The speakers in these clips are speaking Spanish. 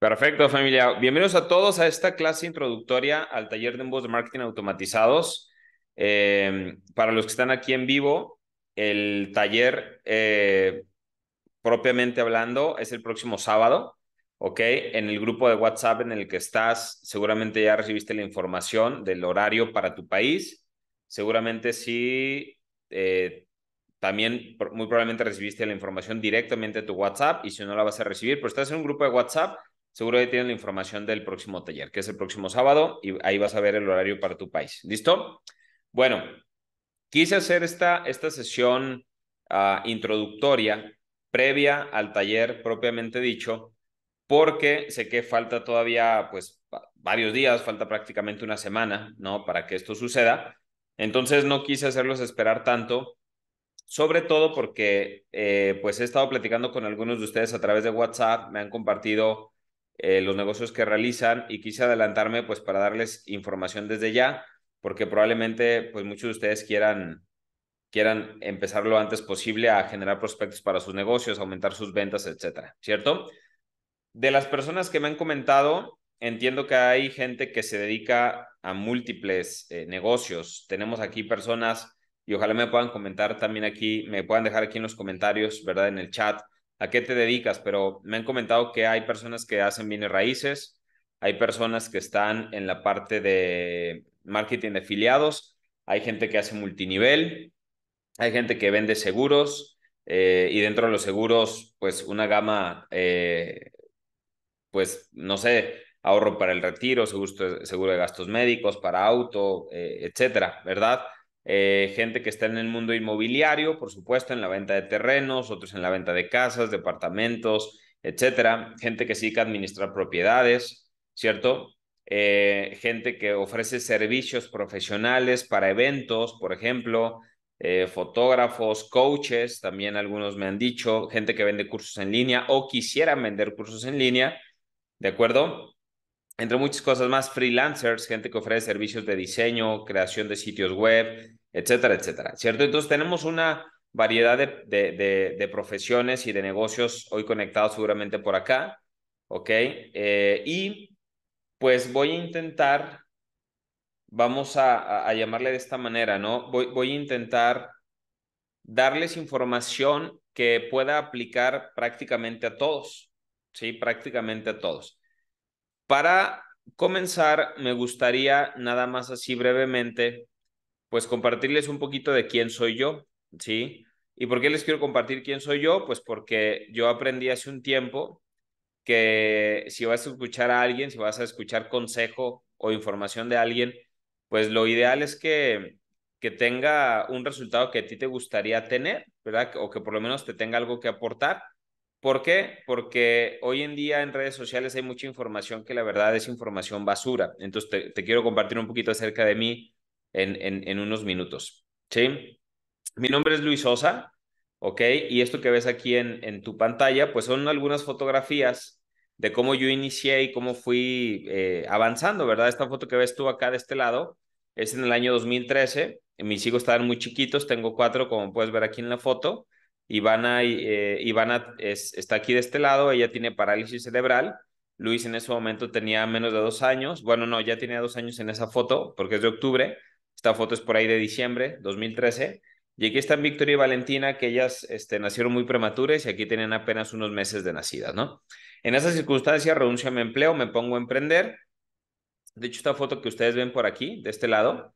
Perfecto, familia. Bienvenidos a todos a esta clase introductoria al taller de embos de marketing automatizados. Em, para los que están aquí en vivo, el taller eh, propiamente hablando es el próximo sábado, ¿ok? En el grupo de WhatsApp en el que estás, seguramente ya recibiste la información del horario para tu país. Seguramente sí, eh, también muy probablemente recibiste la información directamente de tu WhatsApp y si no la vas a recibir, pero pues estás en un grupo de WhatsApp Seguro ahí tienen la información del próximo taller, que es el próximo sábado, y ahí vas a ver el horario para tu país. ¿Listo? Bueno, quise hacer esta, esta sesión ah, introductoria previa al taller propiamente dicho, porque sé que falta todavía, pues, varios días, falta prácticamente una semana, ¿no? Para que esto suceda. Entonces, no quise hacerlos esperar tanto, sobre todo porque, eh, pues, he estado platicando con algunos de ustedes a través de WhatsApp, me han compartido eh, los negocios que realizan y quise adelantarme pues para darles información desde ya, porque probablemente pues muchos de ustedes quieran, quieran empezar lo antes posible a generar prospectos para sus negocios, aumentar sus ventas, etcétera, ¿cierto? De las personas que me han comentado, entiendo que hay gente que se dedica a múltiples eh, negocios. Tenemos aquí personas y ojalá me puedan comentar también aquí, me puedan dejar aquí en los comentarios, ¿verdad? En el chat, a qué te dedicas, pero me han comentado que hay personas que hacen bienes raíces, hay personas que están en la parte de marketing de afiliados, hay gente que hace multinivel, hay gente que vende seguros eh, y dentro de los seguros, pues una gama, eh, pues no sé, ahorro para el retiro, seguro, de gastos médicos, para auto, eh, etcétera, ¿verdad? Eh, gente que está en el mundo inmobiliario, por supuesto, en la venta de terrenos, otros en la venta de casas, departamentos, etcétera, gente que sí que administra propiedades, ¿cierto? Eh, gente que ofrece servicios profesionales para eventos, por ejemplo, eh, fotógrafos, coaches, también algunos me han dicho, gente que vende cursos en línea o quisieran vender cursos en línea, ¿de acuerdo? Entre muchas cosas más, freelancers, gente que ofrece servicios de diseño, creación de sitios web, etcétera, etcétera, ¿cierto? Entonces tenemos una variedad de, profesiones y de negocios hoy conectados seguramente por acá, ¿ok? Eh, y pues voy a intentar, vamos a, llamarle de esta manera, ¿no? Voy, voy a intentar darles información que pueda aplicar prácticamente a todos, ¿sí? Prácticamente a todos. Para comenzar, me gustaría nada más así brevemente pues compartirles un poquito de quién soy yo, ¿sí? ¿Y por qué les quiero compartir quién soy yo? Pues porque yo aprendí hace un tiempo que si vas a escuchar a alguien, si vas a escuchar consejo o información de alguien, pues lo ideal es que, que tenga un resultado que a ti te gustaría tener, ¿verdad? O que por lo menos te tenga algo que aportar. ¿Por qué? Porque hoy en día en redes sociales hay mucha información que la verdad es información basura. Entonces te, te quiero compartir un poquito acerca de mí, en, en, unos minutos. ¿sí? Mi nombre es Luis Sosa, ¿ok? Y esto que ves aquí en, en tu pantalla, pues son algunas fotografías de cómo yo inicié y cómo fui eh, avanzando, ¿verdad? Esta foto que ves tú acá de este lado es en el año 2013. Mis hijos estaban muy chiquitos, tengo cuatro, como puedes ver aquí en la foto. Ivana, eh, Ivana está aquí de este lado, ella tiene parálisis cerebral. Luis en ese momento tenía menos de dos años, bueno, no, ya tenía dos años en esa foto porque es de octubre. Esta foto es por ahí de diciembre 2013. Y aquí están Victoria y Valentina, que ellas este, nacieron muy prematuras y aquí tienen apenas unos meses de nacida. ¿no? En esas circunstancias renuncio a mi empleo, me pongo a emprender. De hecho, esta foto que ustedes ven por aquí, de este lado,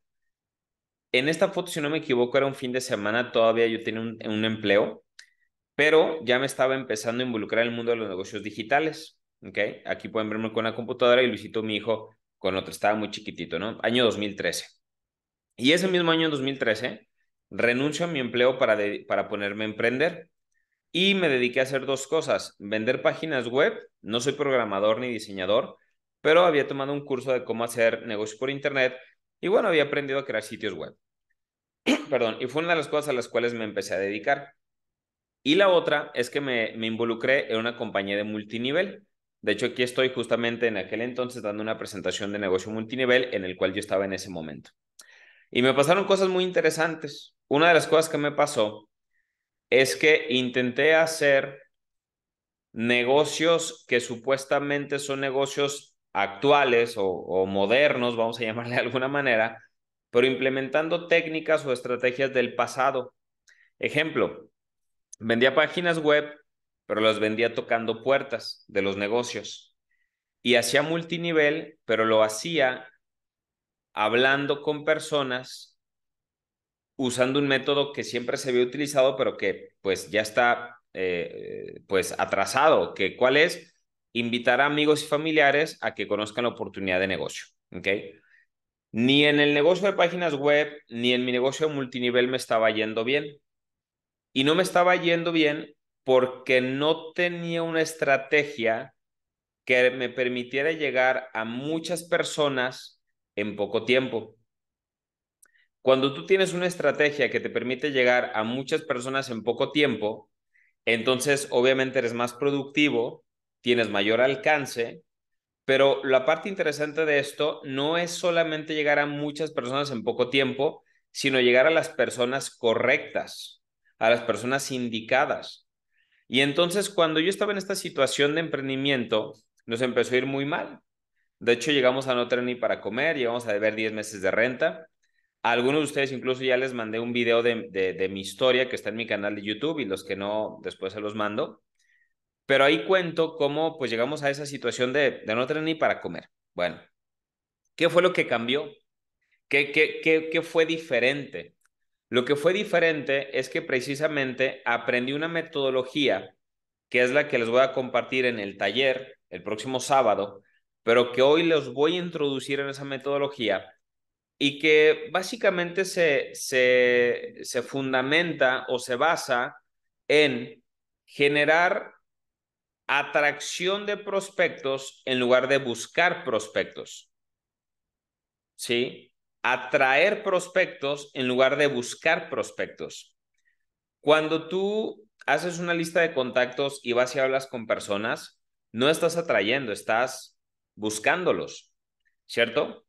en esta foto, si no me equivoco, era un fin de semana, todavía yo tenía un, empleo, pero ya me estaba empezando a involucrar en el mundo de los negocios digitales, ¿ok? Aquí pueden verme con la computadora y Luisito, mi hijo, con otro, estaba muy chiquitito, ¿no? Año 2013. Y ese mismo año, en 2013, renuncio a mi empleo para, para ponerme a emprender y me dediqué a hacer dos cosas, vender páginas web, no soy programador ni diseñador, pero había tomado un curso de cómo hacer negocios por internet y bueno, había aprendido a crear sitios web. Perdón, y fue una de las cosas a las cuales me empecé a dedicar. Y la otra es que me, me involucré en una compañía de multinivel. De hecho, aquí estoy justamente en aquel entonces dando una presentación de negocio multinivel en el cual yo estaba en ese momento. Y me pasaron cosas muy interesantes. Una de las cosas que me pasó es que intenté hacer negocios que supuestamente son negocios actuales o, modernos, vamos a llamarle de alguna manera, pero implementando técnicas o estrategias del pasado. Ejemplo, vendía páginas web, pero las vendía tocando puertas de los negocios. Y hacía multinivel, pero lo hacía hablando con personas, usando un método que siempre se había utilizado, pero que pues ya está eh, pues atrasado, que cuál es invitar a amigos y familiares a que conozcan la oportunidad de negocio, ¿ok? Ni en el negocio de páginas web, ni en mi negocio multinivel me estaba yendo bien. Y no me estaba yendo bien porque no tenía una estrategia que me permitiera llegar a muchas personas en poco tiempo. Cuando tú tienes una estrategia que te permite llegar a muchas personas en poco tiempo, entonces obviamente eres más productivo, tienes mayor alcance, pero la parte interesante de esto no es solamente llegar a muchas personas en poco tiempo, sino llegar a las personas correctas, a las personas indicadas. Y entonces cuando yo estaba en esta situación de emprendimiento, nos empezó a ir muy mal. De hecho, llegamos a no tener ni para comer, llegamos a deber 10 meses de renta. algunos de ustedes incluso ya les mandé un video de, mi historia que está en mi canal de YouTube y los que no, después se los mando. Pero ahí cuento cómo pues llegamos a esa situación de, no tener ni para comer. Bueno, ¿qué fue lo que cambió? ¿Qué, qué, qué fue diferente? Lo que fue diferente es que precisamente aprendí una metodología que es la que les voy a compartir en el taller el próximo sábado, pero que hoy les voy a introducir en esa metodología y que básicamente se, se, se fundamenta o se basa en generar atracción de prospectos en lugar de buscar prospectos. ¿Sí? Atraer prospectos en lugar de buscar prospectos. Cuando tú haces una lista de contactos y vas y hablas con personas, no estás atrayendo, estás buscándolos, ¿cierto?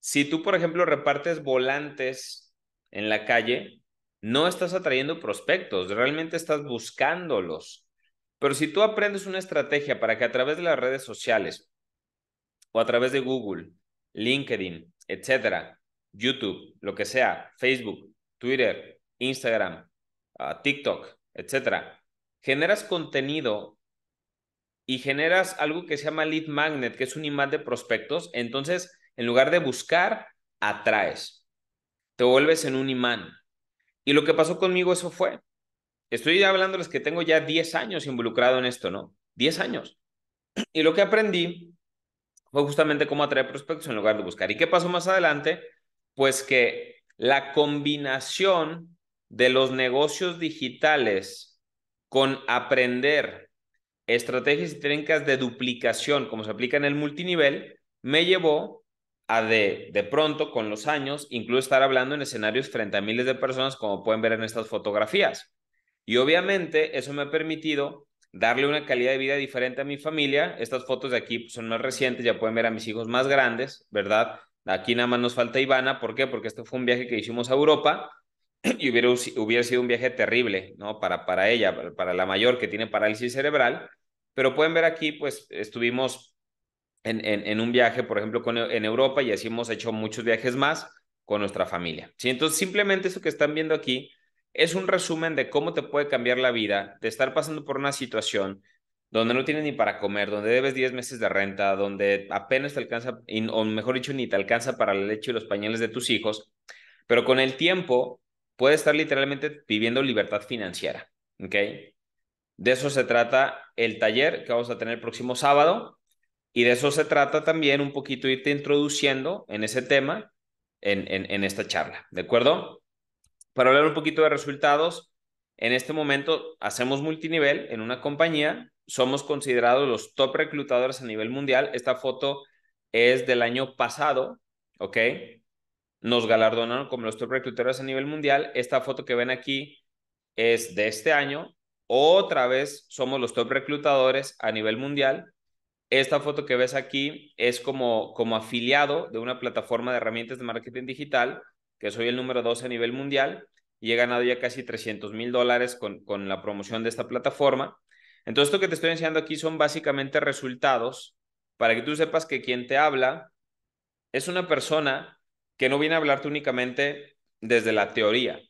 Si tú, por ejemplo, repartes volantes en la calle, no estás atrayendo prospectos, realmente estás buscándolos. Pero si tú aprendes una estrategia para que a través de las redes sociales o a través de Google, LinkedIn, etcétera, YouTube, lo que sea, Facebook, Twitter, Instagram, ah, TikTok, etcétera, generas contenido y generas algo que se llama lead magnet, que es un imán de prospectos, entonces en lugar de buscar, atraes. Te vuelves en un imán. Y lo que pasó conmigo eso fue. Estoy hablándoles que tengo ya 10 años involucrado en esto, ¿no? 10 años. Y lo que aprendí fue justamente cómo atraer prospectos en lugar de buscar. ¿Y qué pasó más adelante? Pues que la combinación de los negocios digitales con aprender estrategias y técnicas de duplicación, como se aplica en el multinivel, me llevó a de, pronto, con los años, incluso estar hablando en escenarios frente a miles de personas, como pueden ver en estas fotografías. Y obviamente eso me ha permitido darle una calidad de vida diferente a mi familia. Estas fotos de aquí pues, son más recientes, ya pueden ver a mis hijos más grandes, ¿verdad? Aquí nada más nos falta Ivana, ¿por qué? Porque este fue un viaje que hicimos a Europa y hubiera, hubiera sido un viaje terrible, ¿no? Para, para ella, para la mayor que tiene parálisis cerebral. Pero pueden ver aquí, pues estuvimos en, en, en un viaje, por ejemplo, con, en Europa y así hemos hecho muchos viajes más con nuestra familia. ¿sí? Entonces, simplemente eso que están viendo aquí es un resumen de cómo te puede cambiar la vida, de estar pasando por una situación donde no tienes ni para comer, donde debes 10 meses de renta, donde apenas te alcanza, o mejor dicho, ni te alcanza para la leche y los pañales de tus hijos, pero con el tiempo puede estar literalmente viviendo libertad financiera. ¿Ok? De eso se trata el taller que vamos a tener el próximo sábado. Y de eso se trata también un poquito irte introduciendo en ese tema en, en, en esta charla. ¿De acuerdo? Para hablar un poquito de resultados, en este momento hacemos multinivel en una compañía, somos considerados los top reclutadores a nivel mundial. Esta foto es del año pasado, ¿ok? nos galardonaron como los top reclutadores a nivel mundial. Esta foto que ven aquí es de este año. Otra vez somos los top reclutadores a nivel mundial. Esta foto que ves aquí es como, como afiliado de una plataforma de herramientas de marketing digital, que soy el número 12 a nivel mundial y he ganado ya casi 300 mil dólares con, con la promoción de esta plataforma. Entonces, esto que te estoy enseñando aquí son básicamente resultados para que tú sepas que quien te habla es una persona que no viene a hablarte únicamente desde la teoría,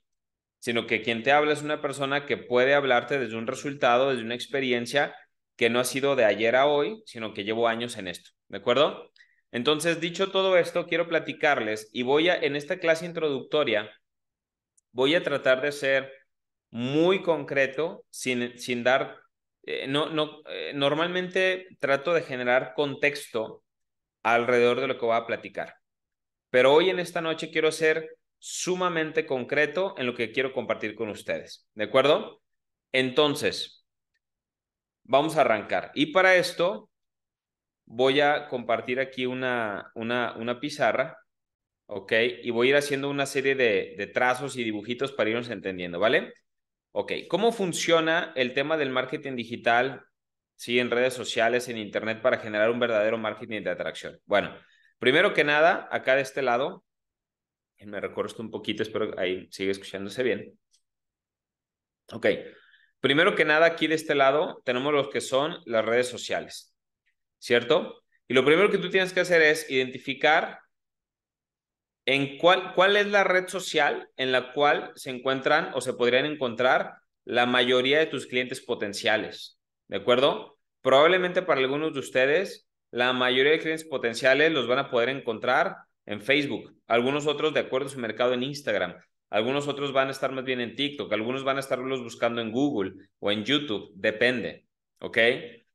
sino que quien te habla es una persona que puede hablarte desde un resultado, desde una experiencia que no ha sido de ayer a hoy, sino que llevo años en esto, ¿de acuerdo? Entonces, dicho todo esto, quiero platicarles y voy a, en esta clase introductoria, voy a tratar de ser muy concreto sin, sin dar, eh, no, no, eh, normalmente trato de generar contexto alrededor de lo que voy a platicar. Pero hoy en esta noche quiero ser sumamente concreto en lo que quiero compartir con ustedes. ¿De acuerdo? Entonces, vamos a arrancar. Y para esto voy a compartir aquí una, una, pizarra, ¿ok? Y voy a ir haciendo una serie de, de trazos y dibujitos para irnos entendiendo, ¿vale? Ok, ¿cómo funciona el tema del marketing digital, sí, en redes sociales, en Internet, para generar un verdadero marketing de atracción? Bueno, Primero que nada, acá de este lado, me recuerdo esto un poquito, espero que ahí sigue escuchándose bien. Ok, primero que nada, aquí de este lado tenemos los que son las redes sociales, ¿cierto? Y lo primero que tú tienes que hacer es identificar en cuál, cuál es la red social en la cual se encuentran o se podrían encontrar la mayoría de tus clientes potenciales, ¿de acuerdo? Probablemente para algunos de ustedes la mayoría de clientes potenciales los van a poder encontrar en Facebook, algunos otros de acuerdo a su mercado en Instagram, algunos otros van a estar más bien en TikTok, algunos van a estarlos buscando en Google o en YouTube, depende, ¿ok?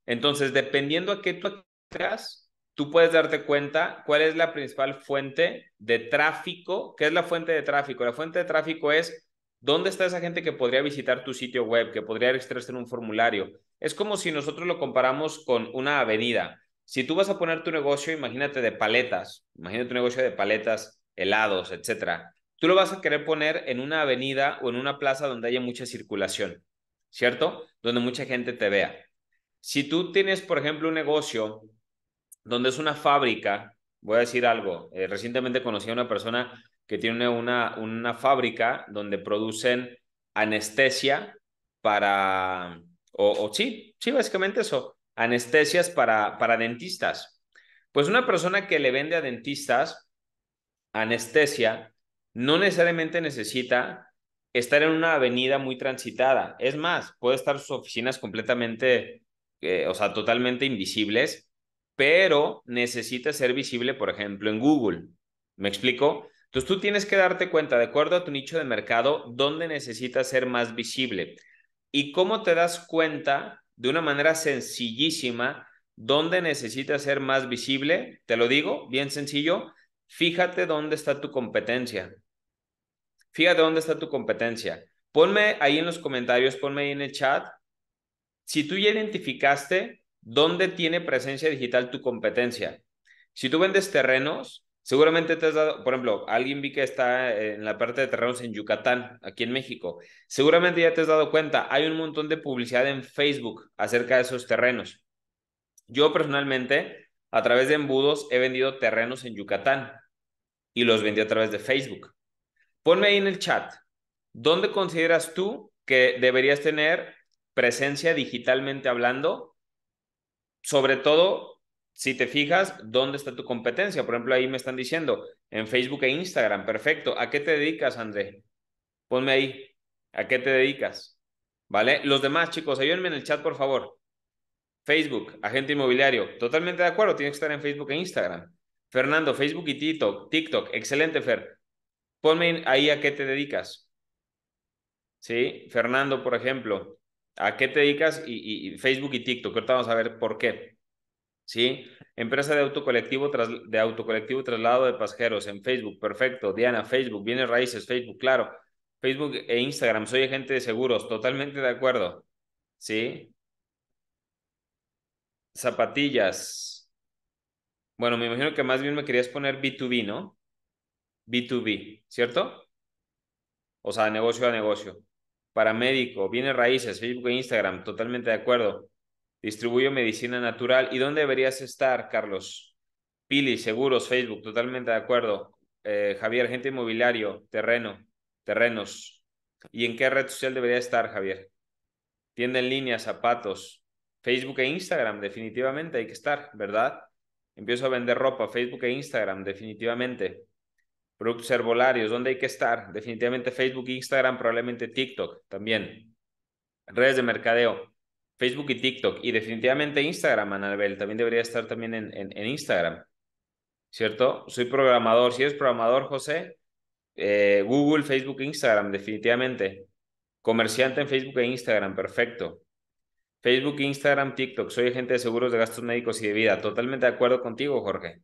Entonces, dependiendo a qué tú creas, tú puedes darte cuenta cuál es la principal fuente de tráfico, ¿qué es la fuente de tráfico? La fuente de tráfico es dónde está esa gente que podría visitar tu sitio web, que podría registrarse en un formulario. Es como si nosotros lo comparamos con una avenida si tú vas a poner tu negocio, imagínate de paletas, imagínate tu negocio de paletas, helados, etcétera. Tú lo vas a querer poner en una avenida o en una plaza donde haya mucha circulación, ¿cierto? Donde mucha gente te vea. Si tú tienes, por ejemplo, un negocio donde es una fábrica, voy a decir algo, eh, recientemente conocí a una persona que tiene una, una fábrica donde producen anestesia para, o sí, sí, básicamente eso, anestesias para, para dentistas. Pues una persona que le vende a dentistas anestesia no necesariamente necesita estar en una avenida muy transitada. Es más, puede estar sus oficinas completamente, eh, o sea, totalmente invisibles, pero necesita ser visible, por ejemplo, en Google. ¿Me explico? Entonces tú tienes que darte cuenta, de acuerdo a tu nicho de mercado, dónde necesitas ser más visible. ¿Y cómo te das cuenta de una manera sencillísima. ¿Dónde necesitas ser más visible? Te lo digo, bien sencillo. Fíjate dónde está tu competencia. Fíjate dónde está tu competencia. Ponme ahí en los comentarios, ponme ahí en el chat. Si tú ya identificaste dónde tiene presencia digital tu competencia. Si tú vendes terrenos, Seguramente te has dado, por ejemplo, alguien vi que está en la parte de terrenos en Yucatán, aquí en México. Seguramente ya te has dado cuenta, hay un montón de publicidad en Facebook acerca de esos terrenos. Yo personalmente, a través de embudos, he vendido terrenos en Yucatán y los vendí a través de Facebook. Ponme ahí en el chat, ¿dónde consideras tú que deberías tener presencia digitalmente hablando? Sobre todo si te fijas, ¿dónde está tu competencia? Por ejemplo, ahí me están diciendo, en Facebook e Instagram, perfecto. ¿A qué te dedicas, André? Ponme ahí, ¿a qué te dedicas? ¿Vale? Los demás, chicos, ayúdenme en el chat, por favor. Facebook, agente inmobiliario, totalmente de acuerdo, tienes que estar en Facebook e Instagram. Fernando, Facebook y TikTok, TikTok, excelente, Fer. Ponme ahí a qué te dedicas. ¿Sí? Fernando, por ejemplo, ¿a qué te dedicas? Y, Facebook y TikTok, ahorita vamos a ver por qué. ¿sí? Empresa de autocolectivo, de autocolectivo traslado de pasajeros en Facebook, perfecto. Diana, Facebook, viene raíces, Facebook, claro. Facebook e Instagram, soy agente de seguros, totalmente de acuerdo. ¿Sí? Zapatillas. Bueno, me imagino que más bien me querías poner B2B, ¿no? B2B, ¿cierto? O sea, negocio a negocio. médico, viene raíces, Facebook e Instagram, totalmente de acuerdo. Distribuyo medicina natural. ¿Y dónde deberías estar, Carlos? Pili, seguros, Facebook, totalmente de acuerdo. Eh, Javier, gente inmobiliario, terreno, terrenos. ¿Y en qué red social debería estar, Javier? Tienda en línea, zapatos, Facebook e Instagram, definitivamente hay que estar, ¿verdad? Empiezo a vender ropa, Facebook e Instagram, definitivamente. Productos herbolarios, ¿dónde hay que estar? Definitivamente Facebook, e Instagram, probablemente TikTok también. Redes de mercadeo. Facebook y TikTok. Y definitivamente Instagram, Anabel. También debería estar también en, Instagram. ¿Cierto? Soy programador. Si eres programador, José, eh, Google, Facebook Instagram, definitivamente. Comerciante en Facebook e Instagram, perfecto. Facebook, Instagram, TikTok. Soy agente de seguros de gastos médicos y de vida. Totalmente de acuerdo contigo, Jorge.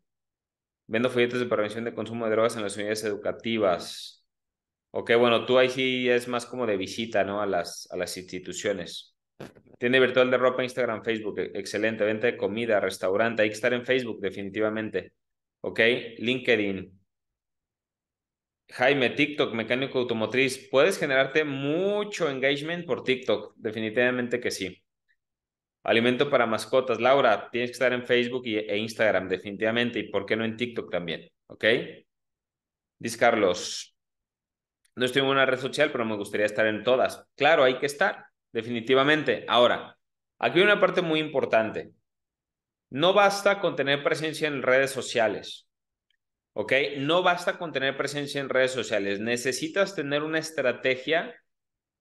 Vendo folletos de prevención de consumo de drogas en las unidades educativas. Ok, bueno, tú ahí sí es más como de visita, ¿no? A las, a las instituciones tiene virtual de ropa, Instagram, Facebook. E-, excelente. Venta de comida, restaurante. Hay que estar en Facebook, definitivamente. ¿Ok? LinkedIn. Jaime, TikTok, mecánico automotriz. ¿Puedes generarte mucho engagement por TikTok? Definitivamente que sí. Alimento para mascotas. Laura, tienes que estar en Facebook e Instagram, definitivamente. ¿Y por qué no en TikTok también? ¿Ok? Dice Carlos, no estoy en una red social, pero me gustaría estar en todas. Claro, hay que estar definitivamente. Ahora, aquí hay una parte muy importante. No basta con tener presencia en redes sociales. ¿Ok? No basta con tener presencia en redes sociales. Necesitas tener una estrategia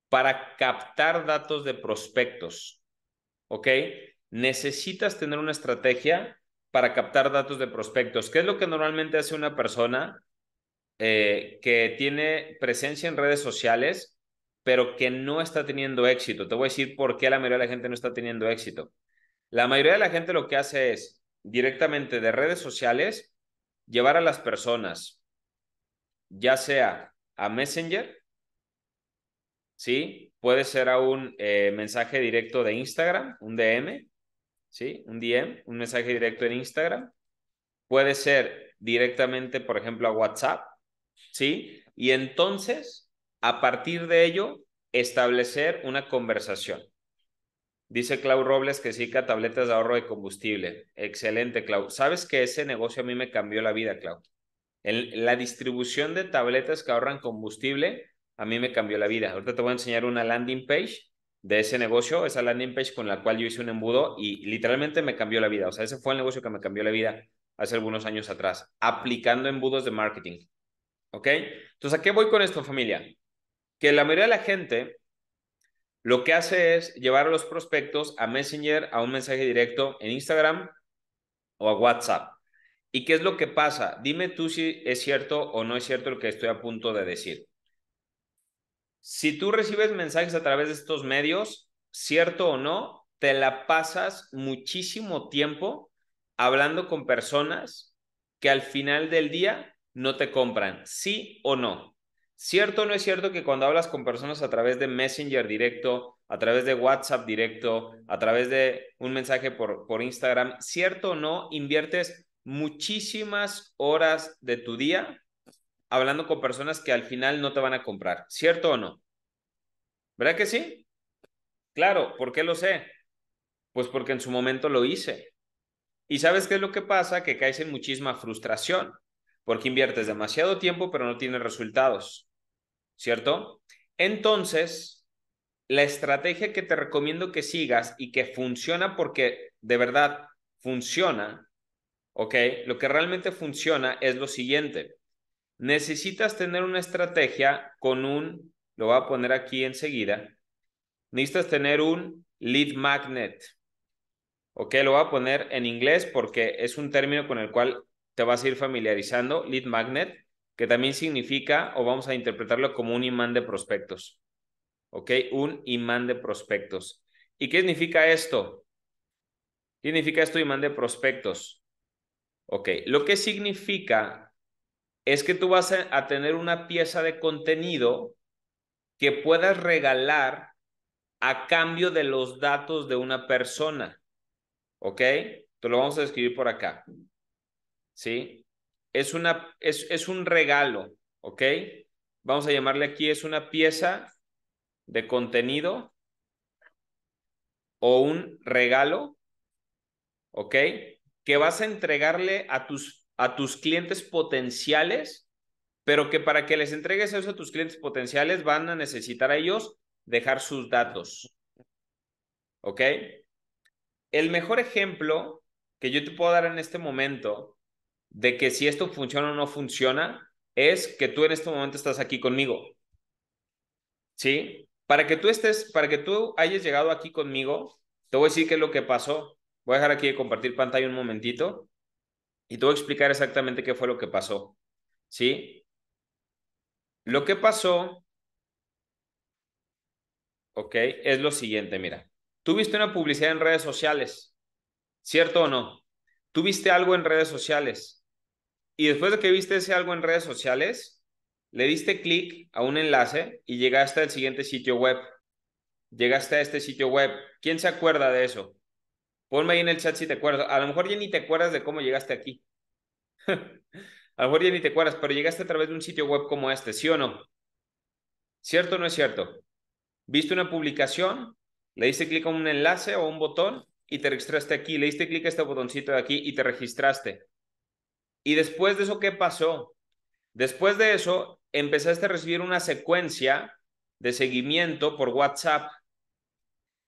para captar datos de prospectos. ¿Ok? Necesitas tener una estrategia para captar datos de prospectos. ¿Qué es lo que normalmente hace una persona eh, que tiene presencia en redes sociales? pero que no está teniendo éxito. Te voy a decir por qué la mayoría de la gente no está teniendo éxito. La mayoría de la gente lo que hace es directamente de redes sociales llevar a las personas, ya sea a Messenger, ¿sí? Puede ser a un eh, mensaje directo de Instagram, un DM, ¿sí? Un DM, un mensaje directo en Instagram. Puede ser directamente, por ejemplo, a WhatsApp, ¿sí? Y entonces a partir de ello, establecer una conversación. Dice Clau Robles que sí, que tabletas de ahorro de combustible. Excelente, Clau. Sabes que ese negocio a mí me cambió la vida, Clau. la distribución de tabletas que ahorran combustible a mí me cambió la vida. Ahorita te voy a enseñar una landing page de ese negocio, esa landing page con la cual yo hice un embudo y literalmente me cambió la vida. O sea, ese fue el negocio que me cambió la vida hace algunos años atrás, aplicando embudos de marketing. ¿Ok? Entonces, ¿a qué voy con esto, familia? que la mayoría de la gente lo que hace es llevar a los prospectos a Messenger, a un mensaje directo en Instagram o a WhatsApp. ¿Y qué es lo que pasa? Dime tú si es cierto o no es cierto lo que estoy a punto de decir. Si tú recibes mensajes a través de estos medios, cierto o no, te la pasas muchísimo tiempo hablando con personas que al final del día no te compran, sí o no. ¿Cierto o no es cierto que cuando hablas con personas a través de Messenger directo, a través de WhatsApp directo, a través de un mensaje por, por Instagram, ¿cierto o no inviertes muchísimas horas de tu día hablando con personas que al final no te van a comprar? ¿Cierto o no? ¿Verdad que sí? Claro, ¿por qué lo sé? Pues porque en su momento lo hice. ¿Y sabes qué es lo que pasa? Que caes en muchísima frustración porque inviertes demasiado tiempo pero no tienes resultados, ¿cierto? Entonces, la estrategia que te recomiendo que sigas y que funciona porque de verdad funciona, ¿ok? Lo que realmente funciona es lo siguiente. Necesitas tener una estrategia con un, lo voy a poner aquí enseguida, necesitas tener un lead magnet. Ok, lo voy a poner en inglés porque es un término con el cual te vas a ir familiarizando, lead magnet, que también significa, o vamos a interpretarlo como un imán de prospectos. ¿Ok? Un imán de prospectos. ¿Y qué significa esto? ¿Qué significa esto imán de prospectos? Ok, lo que significa es que tú vas a tener una pieza de contenido que puedas regalar a cambio de los datos de una persona. ¿Ok? Te lo vamos a escribir por acá. ¿sí? Es, una, es, un regalo, ¿ok? Vamos a llamarle aquí, es una pieza de contenido o un regalo, ¿ok? Que vas a entregarle a tus, a tus clientes potenciales, pero que para que les entregues eso a tus clientes potenciales van a necesitar a ellos dejar sus datos, ¿ok? El mejor ejemplo que yo te puedo dar en este momento de que si esto funciona o no funciona es que tú en este momento estás aquí conmigo. ¿Sí? Para que tú estés, para que tú hayas llegado aquí conmigo, te voy a decir qué es lo que pasó. Voy a dejar aquí de compartir pantalla un momentito y te voy a explicar exactamente qué fue lo que pasó. ¿Sí? Lo que pasó, ok, es lo siguiente, mira. Tuviste una publicidad en redes sociales, ¿cierto o no? Tuviste algo en redes sociales y después de que viste ese algo en redes sociales, le diste clic a un enlace y llegaste al siguiente sitio web. Llegaste a este sitio web. ¿Quién se acuerda de eso? Ponme ahí en el chat si te acuerdas. A lo mejor ya ni te acuerdas de cómo llegaste aquí. a lo mejor ya ni te acuerdas, pero llegaste a través de un sitio web como este, ¿sí o no? ¿Cierto o no es cierto? Viste una publicación, le diste clic a un enlace o un botón y te registraste aquí. Le diste clic a este botoncito de aquí y te registraste. Y después de eso, ¿qué pasó? Después de eso, empezaste a recibir una secuencia de seguimiento por WhatsApp.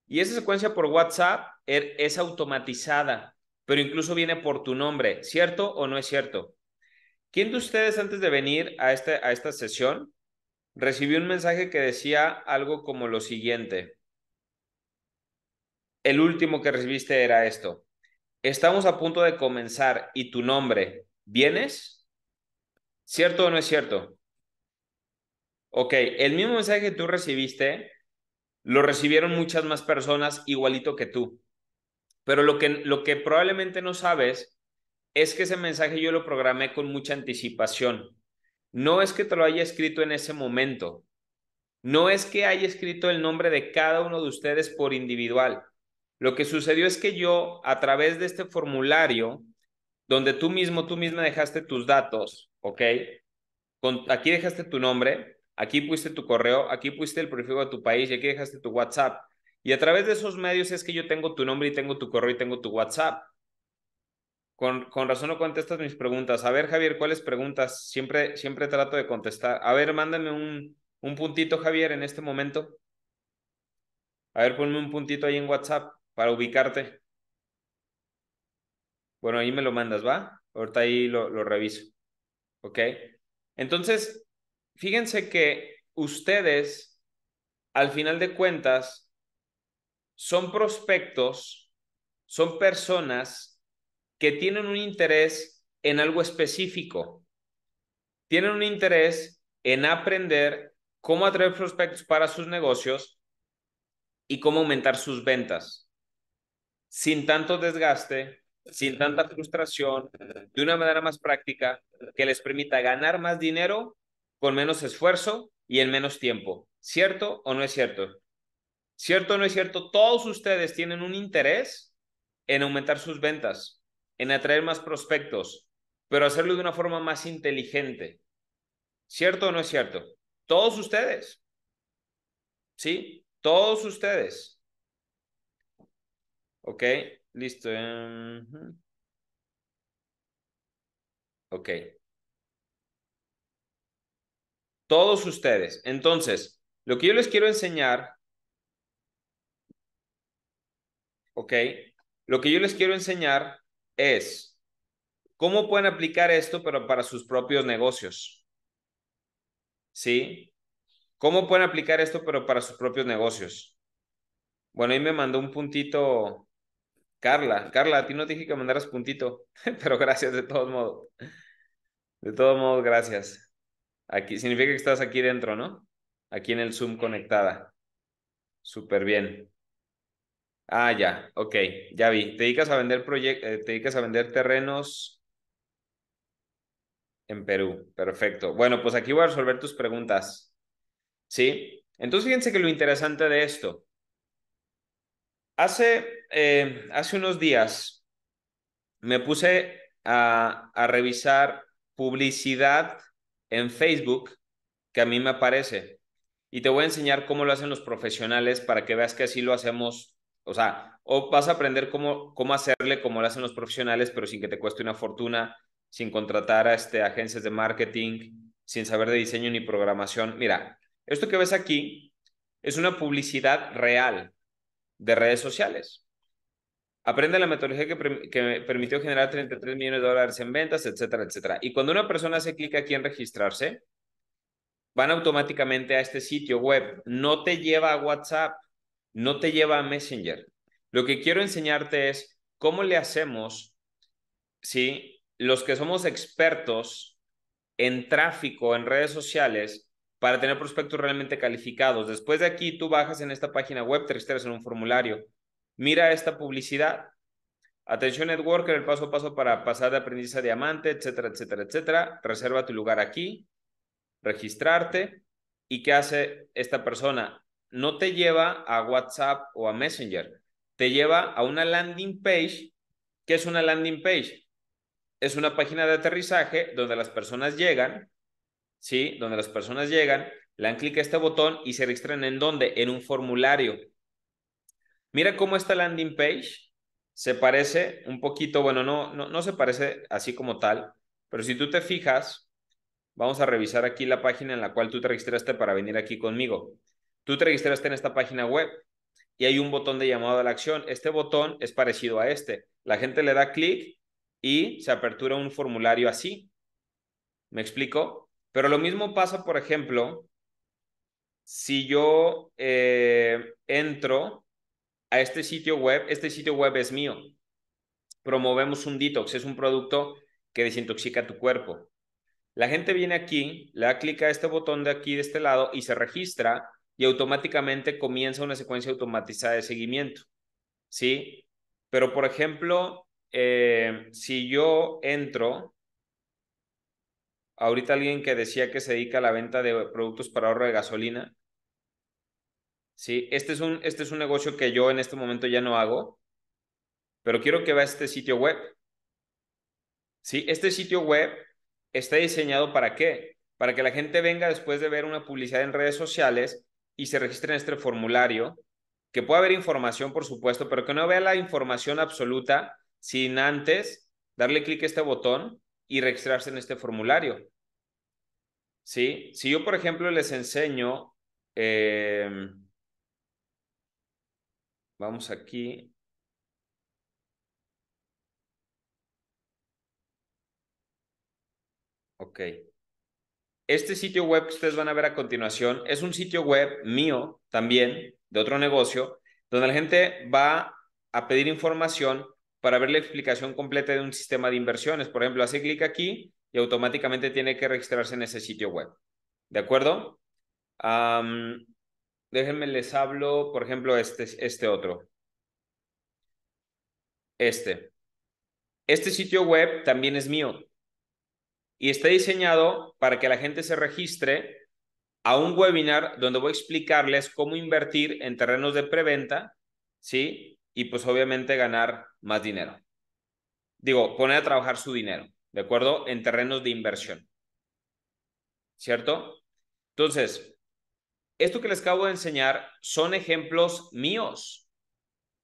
Y esa secuencia por WhatsApp er, es automatizada, pero incluso viene por tu nombre, ¿cierto o no es cierto? ¿Quién de ustedes antes de venir a, este, a esta sesión recibió un mensaje que decía algo como lo siguiente? El último que recibiste era esto. Estamos a punto de comenzar y tu nombre, ¿Vienes? ¿Cierto o no es cierto? Ok, el mismo mensaje que tú recibiste, lo recibieron muchas más personas igualito que tú. Pero lo que, lo que probablemente no sabes es que ese mensaje yo lo programé con mucha anticipación. No es que te lo haya escrito en ese momento. No es que haya escrito el nombre de cada uno de ustedes por individual. Lo que sucedió es que yo, a través de este formulario, donde tú mismo, tú misma dejaste tus datos, ¿ok? aquí dejaste tu nombre, aquí pusiste tu correo, aquí pusiste el prefijo de tu país y aquí dejaste tu WhatsApp. Y a través de esos medios es que yo tengo tu nombre y tengo tu correo y tengo tu WhatsApp. Con, con, razón no contestas mis preguntas. A ver, Javier, ¿cuáles preguntas? Siempre, siempre trato de contestar. A ver, mándame un, un puntito, Javier, en este momento. A ver, ponme un puntito ahí en WhatsApp para ubicarte. Bueno, ahí me lo mandas, ¿va? Ahorita ahí lo, reviso. ¿Ok? Entonces, fíjense que ustedes, al final de cuentas, son prospectos, son personas que tienen un interés en algo específico. Tienen un interés en aprender cómo atraer prospectos para sus negocios y cómo aumentar sus ventas sin tanto desgaste, sin tanta frustración, de una manera más práctica, que les permita ganar más dinero con menos esfuerzo y en menos tiempo. ¿Cierto o no es cierto? ¿Cierto o no es cierto? Todos ustedes tienen un interés en aumentar sus ventas, en atraer más prospectos, pero hacerlo de una forma más inteligente. ¿Cierto o no es cierto? Todos ustedes. ¿Sí? Todos ustedes. ¿Ok? Listo. Em, ok. Todos ustedes. Entonces, lo que yo les quiero enseñar, ok, lo que yo les quiero enseñar es cómo pueden aplicar esto, pero para sus propios negocios. ¿Sí? ¿Cómo pueden aplicar esto, pero para sus propios negocios? Bueno, ahí me mandó un puntito Carla, Carla, a ti no te dije que mandaras puntito, pero gracias de todos modos. De todos modos, gracias. Aquí significa que estás aquí dentro, ¿no? Aquí en el Zoom conectada. Súper bien. Ah, ya, ok, ya vi. Te dedicas a vender eh, te dedicas a vender terrenos en Perú. Perfecto. Bueno, pues aquí voy a resolver tus preguntas. ¿Sí? Entonces fíjense que lo interesante de esto Hace, eh, hace unos días me puse a, revisar publicidad en Facebook que a mí me aparece. Y te voy a enseñar cómo lo hacen los profesionales para que veas que así lo hacemos. O sea, o vas a aprender cómo, cómo hacerle como lo hacen los profesionales, pero sin que te cueste una fortuna, sin contratar a este, agencias de marketing, sin saber de diseño ni programación. Mira, esto que ves aquí es una publicidad real de redes sociales. Aprende la metodología que, permitió generar 33 millones de dólares en ventas, etcétera, etcétera. Y cuando una persona hace clic aquí en registrarse, van automáticamente a este sitio web. No te lleva a WhatsApp, no te lleva a Messenger. Lo que quiero enseñarte es cómo le hacemos, ¿sí? Los que somos expertos en tráfico en redes sociales, para tener prospectos realmente calificados. Después de aquí, tú bajas en esta página web, te registras en un formulario. Mira esta publicidad. Atención Networker, el paso a paso para pasar de aprendiz a diamante, etcétera, etcétera, etcétera. Reserva tu lugar aquí, registrarte. ¿Y qué hace esta persona? No te lleva a WhatsApp o a Messenger, te lleva a una landing page. que es una landing page? Es una página de aterrizaje donde las personas llegan, ¿sí? Donde las personas llegan, le dan clic a este botón y se registran en dónde? En un formulario. Mira cómo esta landing page se parece un poquito, bueno, no, no, no se parece así como tal, pero si tú te fijas, vamos a revisar aquí la página en la cual tú te registraste para venir aquí conmigo. Tú te registraste en esta página web y hay un botón de llamado a la acción. Este botón es parecido a este. La gente le da clic y se apertura un formulario así. ¿Me explico? Pero lo mismo pasa, por ejemplo, si yo eh, entro a este sitio web, este sitio web es mío. Promovemos un detox, es un producto que desintoxica tu cuerpo. La gente viene aquí, le da clic a este botón de aquí, de este lado, y se registra y automáticamente comienza una secuencia automatizada de seguimiento. ¿Sí? Pero, por ejemplo, eh, si yo entro ahorita alguien que decía que se dedica a la venta de productos para ahorro de gasolina. Sí, este es un, este es un negocio que yo en este momento ya no hago, pero quiero que vea este sitio web. Sí, este sitio web está diseñado para qué? Para que la gente venga después de ver una publicidad en redes sociales y se registre en este formulario, que pueda haber información, por supuesto, pero que no vea la información absoluta sin antes darle clic a este botón y registrarse en este formulario. ¿Sí? Si yo, por ejemplo, les enseño, eh, vamos aquí. Ok. Este sitio web que ustedes van a ver a continuación es un sitio web mío también, de otro negocio, donde la gente va a pedir información para ver la explicación completa de un sistema de inversiones. Por ejemplo, hace clic aquí y automáticamente tiene que registrarse en ese sitio web. ¿De acuerdo? déjenme les hablo, por ejemplo, este, este otro. Este. Este sitio web también es mío y está diseñado para que la gente se registre a un webinar donde voy a explicarles cómo invertir en terrenos de preventa, ¿sí? y pues obviamente ganar más dinero. Digo, poner a trabajar su dinero, ¿de acuerdo? En terrenos de inversión. ¿Cierto? Entonces, esto que les acabo de enseñar son ejemplos míos.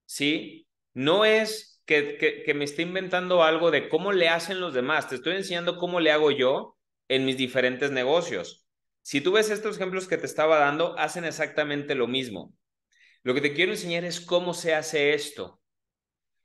¿Sí? No es que, que me esté inventando algo de cómo le hacen los demás. Te estoy enseñando cómo le hago yo en mis diferentes negocios. Si tú ves estos ejemplos que te estaba dando, hacen exactamente lo mismo. Lo que te quiero enseñar es cómo se hace esto.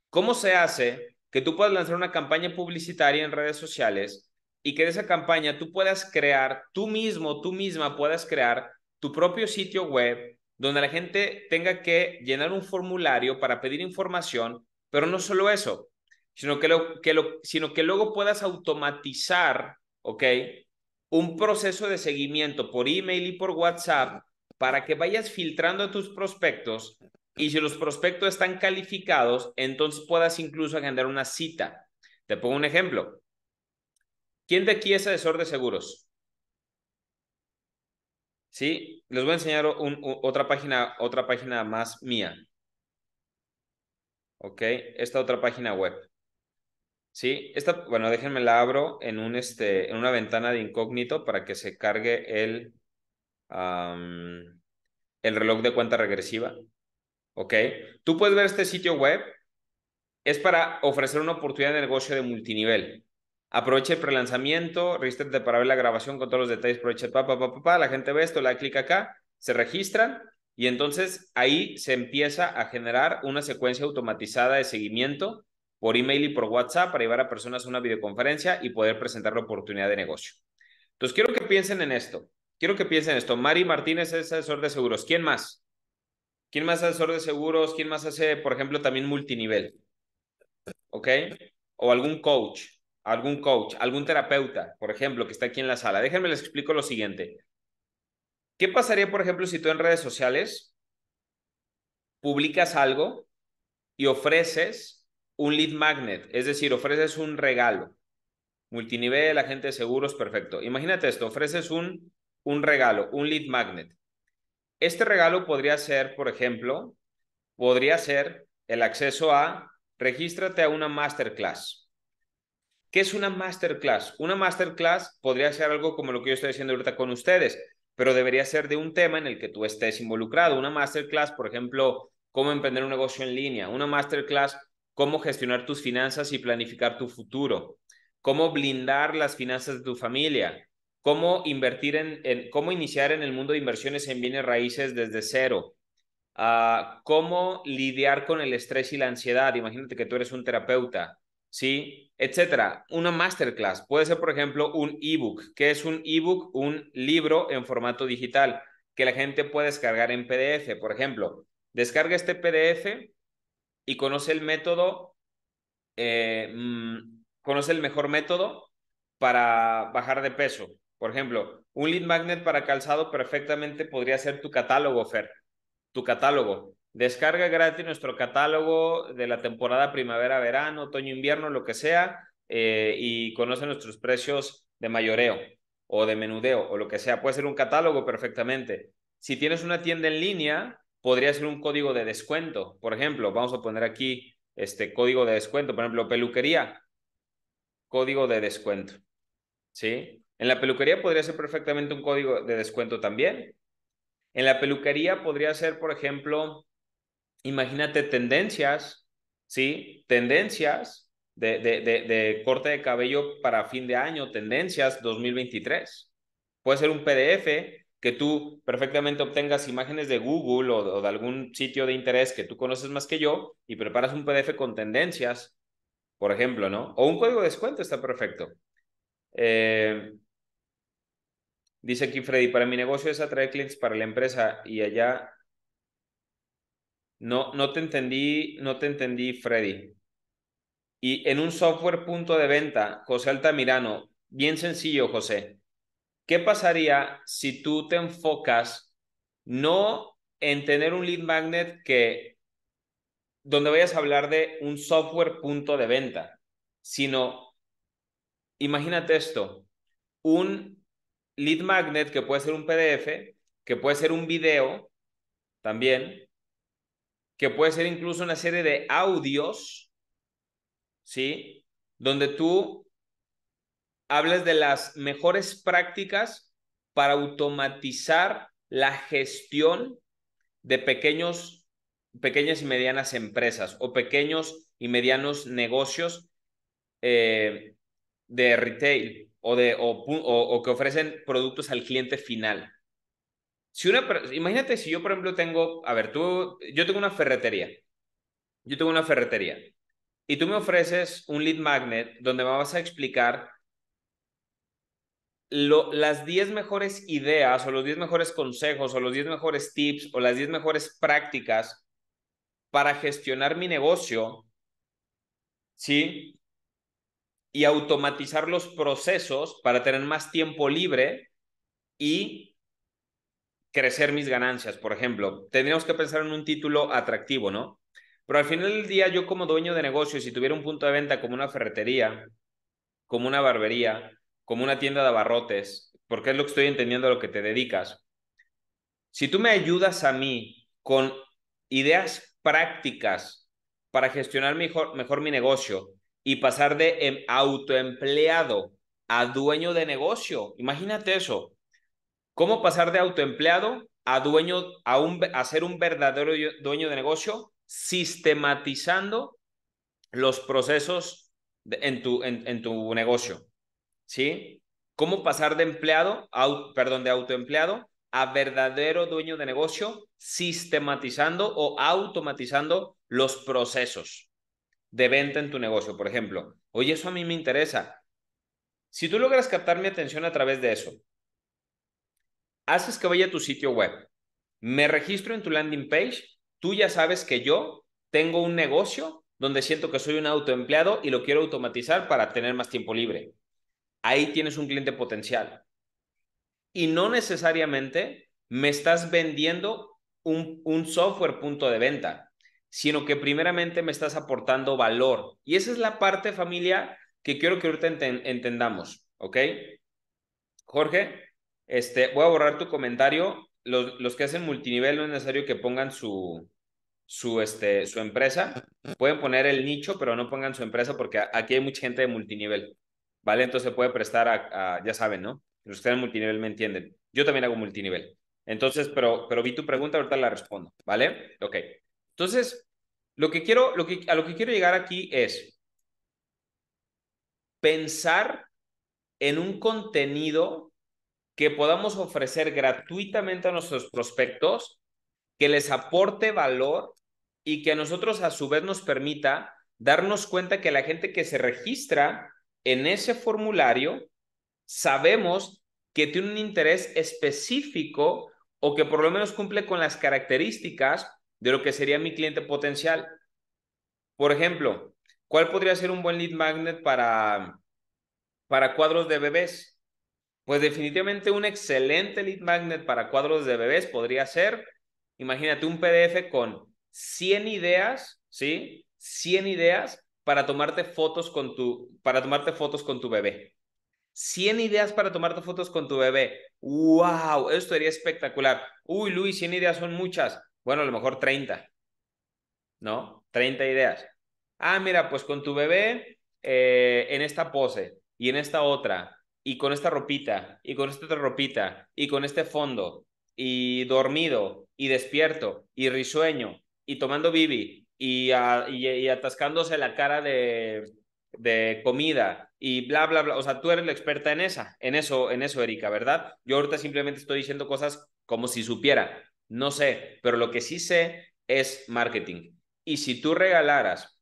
¿Cómo se hace que tú puedas lanzar una campaña publicitaria en redes sociales y que de esa campaña tú puedas crear, tú mismo, tú misma puedas crear tu propio sitio web donde la gente tenga que llenar un formulario para pedir información, pero no solo eso, sino que, lo, sino que luego puedas automatizar, ¿ok? Un proceso de seguimiento por email y por WhatsApp para que vayas filtrando a tus prospectos y si los prospectos están calificados, entonces puedas incluso agendar una cita. Te pongo un ejemplo. ¿Quién de aquí es asesor de seguros? Sí, les voy a enseñar otra página, otra página más mía. Ok, esta otra página web. Sí, esta, bueno, déjenme la abro en un este, en una ventana de incógnito para que se cargue el el reloj de cuenta regresiva. ¿Ok? Tú puedes ver este sitio web. Es para ofrecer una oportunidad de negocio de multinivel. Aprovecha el prelanzamiento, regístrate para ver la grabación con todos los detalles. pa, pa, papá, Pa. La gente ve esto, le da clic acá, se registran y entonces ahí se empieza a generar una secuencia automatizada de seguimiento por email y por WhatsApp para llevar a personas a una videoconferencia y poder presentar la oportunidad de negocio. Entonces, quiero que piensen en esto. Quiero que piensen esto. Mari Martínez es asesor de seguros. ¿Quién más? ¿Quién más asesor de seguros? ¿Quién más hace, por ejemplo, también multinivel? ¿Ok? O algún coach, algún coach, algún terapeuta, por ejemplo, que está aquí en la sala. Déjenme les explico lo siguiente. ¿Qué pasaría, por ejemplo, si tú en redes sociales publicas algo y ofreces un lead magnet, es decir, ofreces un regalo? Multinivel, agente de seguros, perfecto. Imagínate esto, ofreces un un regalo, un lead magnet. Este regalo podría ser, por ejemplo, podría ser el acceso a regístrate a una masterclass. ¿Qué es una masterclass? Una masterclass podría ser algo como lo que yo estoy haciendo ahorita con ustedes, pero debería ser de un tema en el que tú estés involucrado. Una masterclass, por ejemplo, cómo emprender un negocio en línea. Una masterclass, cómo gestionar tus finanzas y planificar tu futuro. Cómo blindar las finanzas de tu familia cómo invertir en, cómo iniciar en el mundo de inversiones en bienes raíces desde cero, ah, cómo lidiar con el estrés y la ansiedad. Imagínate que tú eres un terapeuta, ¿sí? Etcétera. Una masterclass. Puede ser, por ejemplo, un ebook. ¿Qué es un ebook? Un libro en formato digital que la gente puede descargar en PDF. Por ejemplo, descarga este PDF y conoce el método, eh, mm, conoce el mejor método para bajar de peso por ejemplo, un lead magnet para calzado perfectamente podría ser tu catálogo, Fer. Tu catálogo. Descarga gratis nuestro catálogo de la temporada primavera-verano, otoño-invierno, lo que sea, eh, y conoce nuestros precios de mayoreo o de menudeo o lo que sea. Puede ser un catálogo perfectamente. Si tienes una tienda en línea, podría ser un código de descuento. Por ejemplo, vamos a poner aquí este código de descuento. Por ejemplo, peluquería, código de descuento. ¿Sí? En la peluquería podría ser perfectamente un código de descuento también. En la peluquería podría ser, por ejemplo, imagínate tendencias, ¿sí? Tendencias de, de, corte de cabello para fin de año, tendencias 2023. Puede ser un PDF que tú perfectamente obtengas imágenes de Google o, de algún sitio de interés que tú conoces más que yo y preparas un PDF con tendencias, por ejemplo, ¿no? O un código de descuento está perfecto. Eh, Dice aquí Freddy, para mi negocio es atraer clientes para la empresa y allá... No, no te entendí, no te entendí, Freddy. Y en un software punto de venta, José Altamirano, bien sencillo, José. ¿Qué pasaría si tú te enfocas no en tener un lead magnet que donde vayas a hablar de un software punto de venta, sino imagínate esto, un lead magnet, que puede ser un PDF, que puede ser un video también, que puede ser incluso una serie de audios, ¿sí? Donde tú hables de las mejores prácticas para automatizar la gestión de pequeños, pequeñas y medianas empresas o pequeños y medianos negocios eh, de retail, o, de, o, que ofrecen productos al cliente final. Si una, imagínate si yo, por ejemplo, tengo, a ver, tú, yo tengo una ferretería. Yo tengo una ferretería. Y tú me ofreces un lead magnet donde me vas a explicar lo, las 10 mejores ideas o los 10 mejores consejos o los 10 mejores tips o las 10 mejores prácticas para gestionar mi negocio, ¿sí? y automatizar los procesos para tener más tiempo libre y crecer mis ganancias, por ejemplo. Tendríamos que pensar en un título atractivo, ¿no? Pero al final del día, yo como dueño de negocio, si tuviera un punto de venta como una ferretería, como una barbería, como una tienda de abarrotes, porque es lo que estoy entendiendo a lo que te dedicas, si tú me ayudas a mí con ideas prácticas para gestionar mejor, mejor mi negocio, y pasar de em, autoempleado a dueño de negocio. Imagínate eso. ¿Cómo pasar de autoempleado a dueño, a, un, ser un verdadero dueño de negocio? Sistematizando los procesos en, tu, en, tu negocio. ¿Sí? ¿Cómo pasar de empleado, de autoempleado a verdadero dueño de negocio sistematizando o automatizando los procesos de venta en tu negocio, por ejemplo. Oye, eso a mí me interesa. Si tú logras captar mi atención a través de eso, haces que vaya a tu sitio web, me registro en tu landing page, tú ya sabes que yo tengo un negocio donde siento que soy un autoempleado y lo quiero automatizar para tener más tiempo libre. Ahí tienes un cliente potencial. Y no necesariamente me estás vendiendo un, un software punto de venta sino que primeramente me estás aportando valor. Y esa es la parte familia que quiero que ahorita entendamos, ¿ok? Jorge, este, voy a borrar tu comentario. Los, los, que hacen multinivel no es necesario que pongan su, su, este, su empresa. Pueden poner el nicho, pero no pongan su empresa porque aquí hay mucha gente de multinivel, ¿vale? Entonces se puede prestar a, ya saben, ¿no? Los que hacen multinivel me entienden. Yo también hago multinivel. Entonces, pero, pero vi tu pregunta, ahorita la respondo, ¿vale? Ok. Entonces, lo que quiero, a lo que quiero llegar aquí es pensar en un contenido que podamos ofrecer gratuitamente a nuestros prospectos, que les aporte valor y que a nosotros a su vez nos permita darnos cuenta que la gente que se registra en ese formulario, sabemos que tiene un interés específico o que por lo menos cumple con las características de lo que sería mi cliente potencial. Por ejemplo, ¿cuál podría ser un buen lead magnet para, para cuadros de bebés? Pues definitivamente un excelente lead magnet para cuadros de bebés podría ser, imagínate un PDF con 100 ideas, ¿sí? 100 ideas para tomarte fotos con tu, para tomarte fotos con tu bebé. 100 ideas para tomarte fotos con tu bebé. ¡Wow! Esto sería espectacular. Uy, Luis, 100 ideas son muchas. Bueno, a lo mejor 30, ¿no? 30 ideas. Ah, mira, pues con tu bebé eh, en esta pose y en esta otra y con esta ropita y con esta otra ropita y con este fondo y dormido y despierto y risueño y tomando bibi y, atascándose la cara de, de comida y bla, bla, bla. O sea, tú eres la experta en esa, en eso, en eso, Erika, ¿verdad? Yo ahorita simplemente estoy diciendo cosas como si supiera. No sé, pero lo que sí sé es marketing. Y si tú regalaras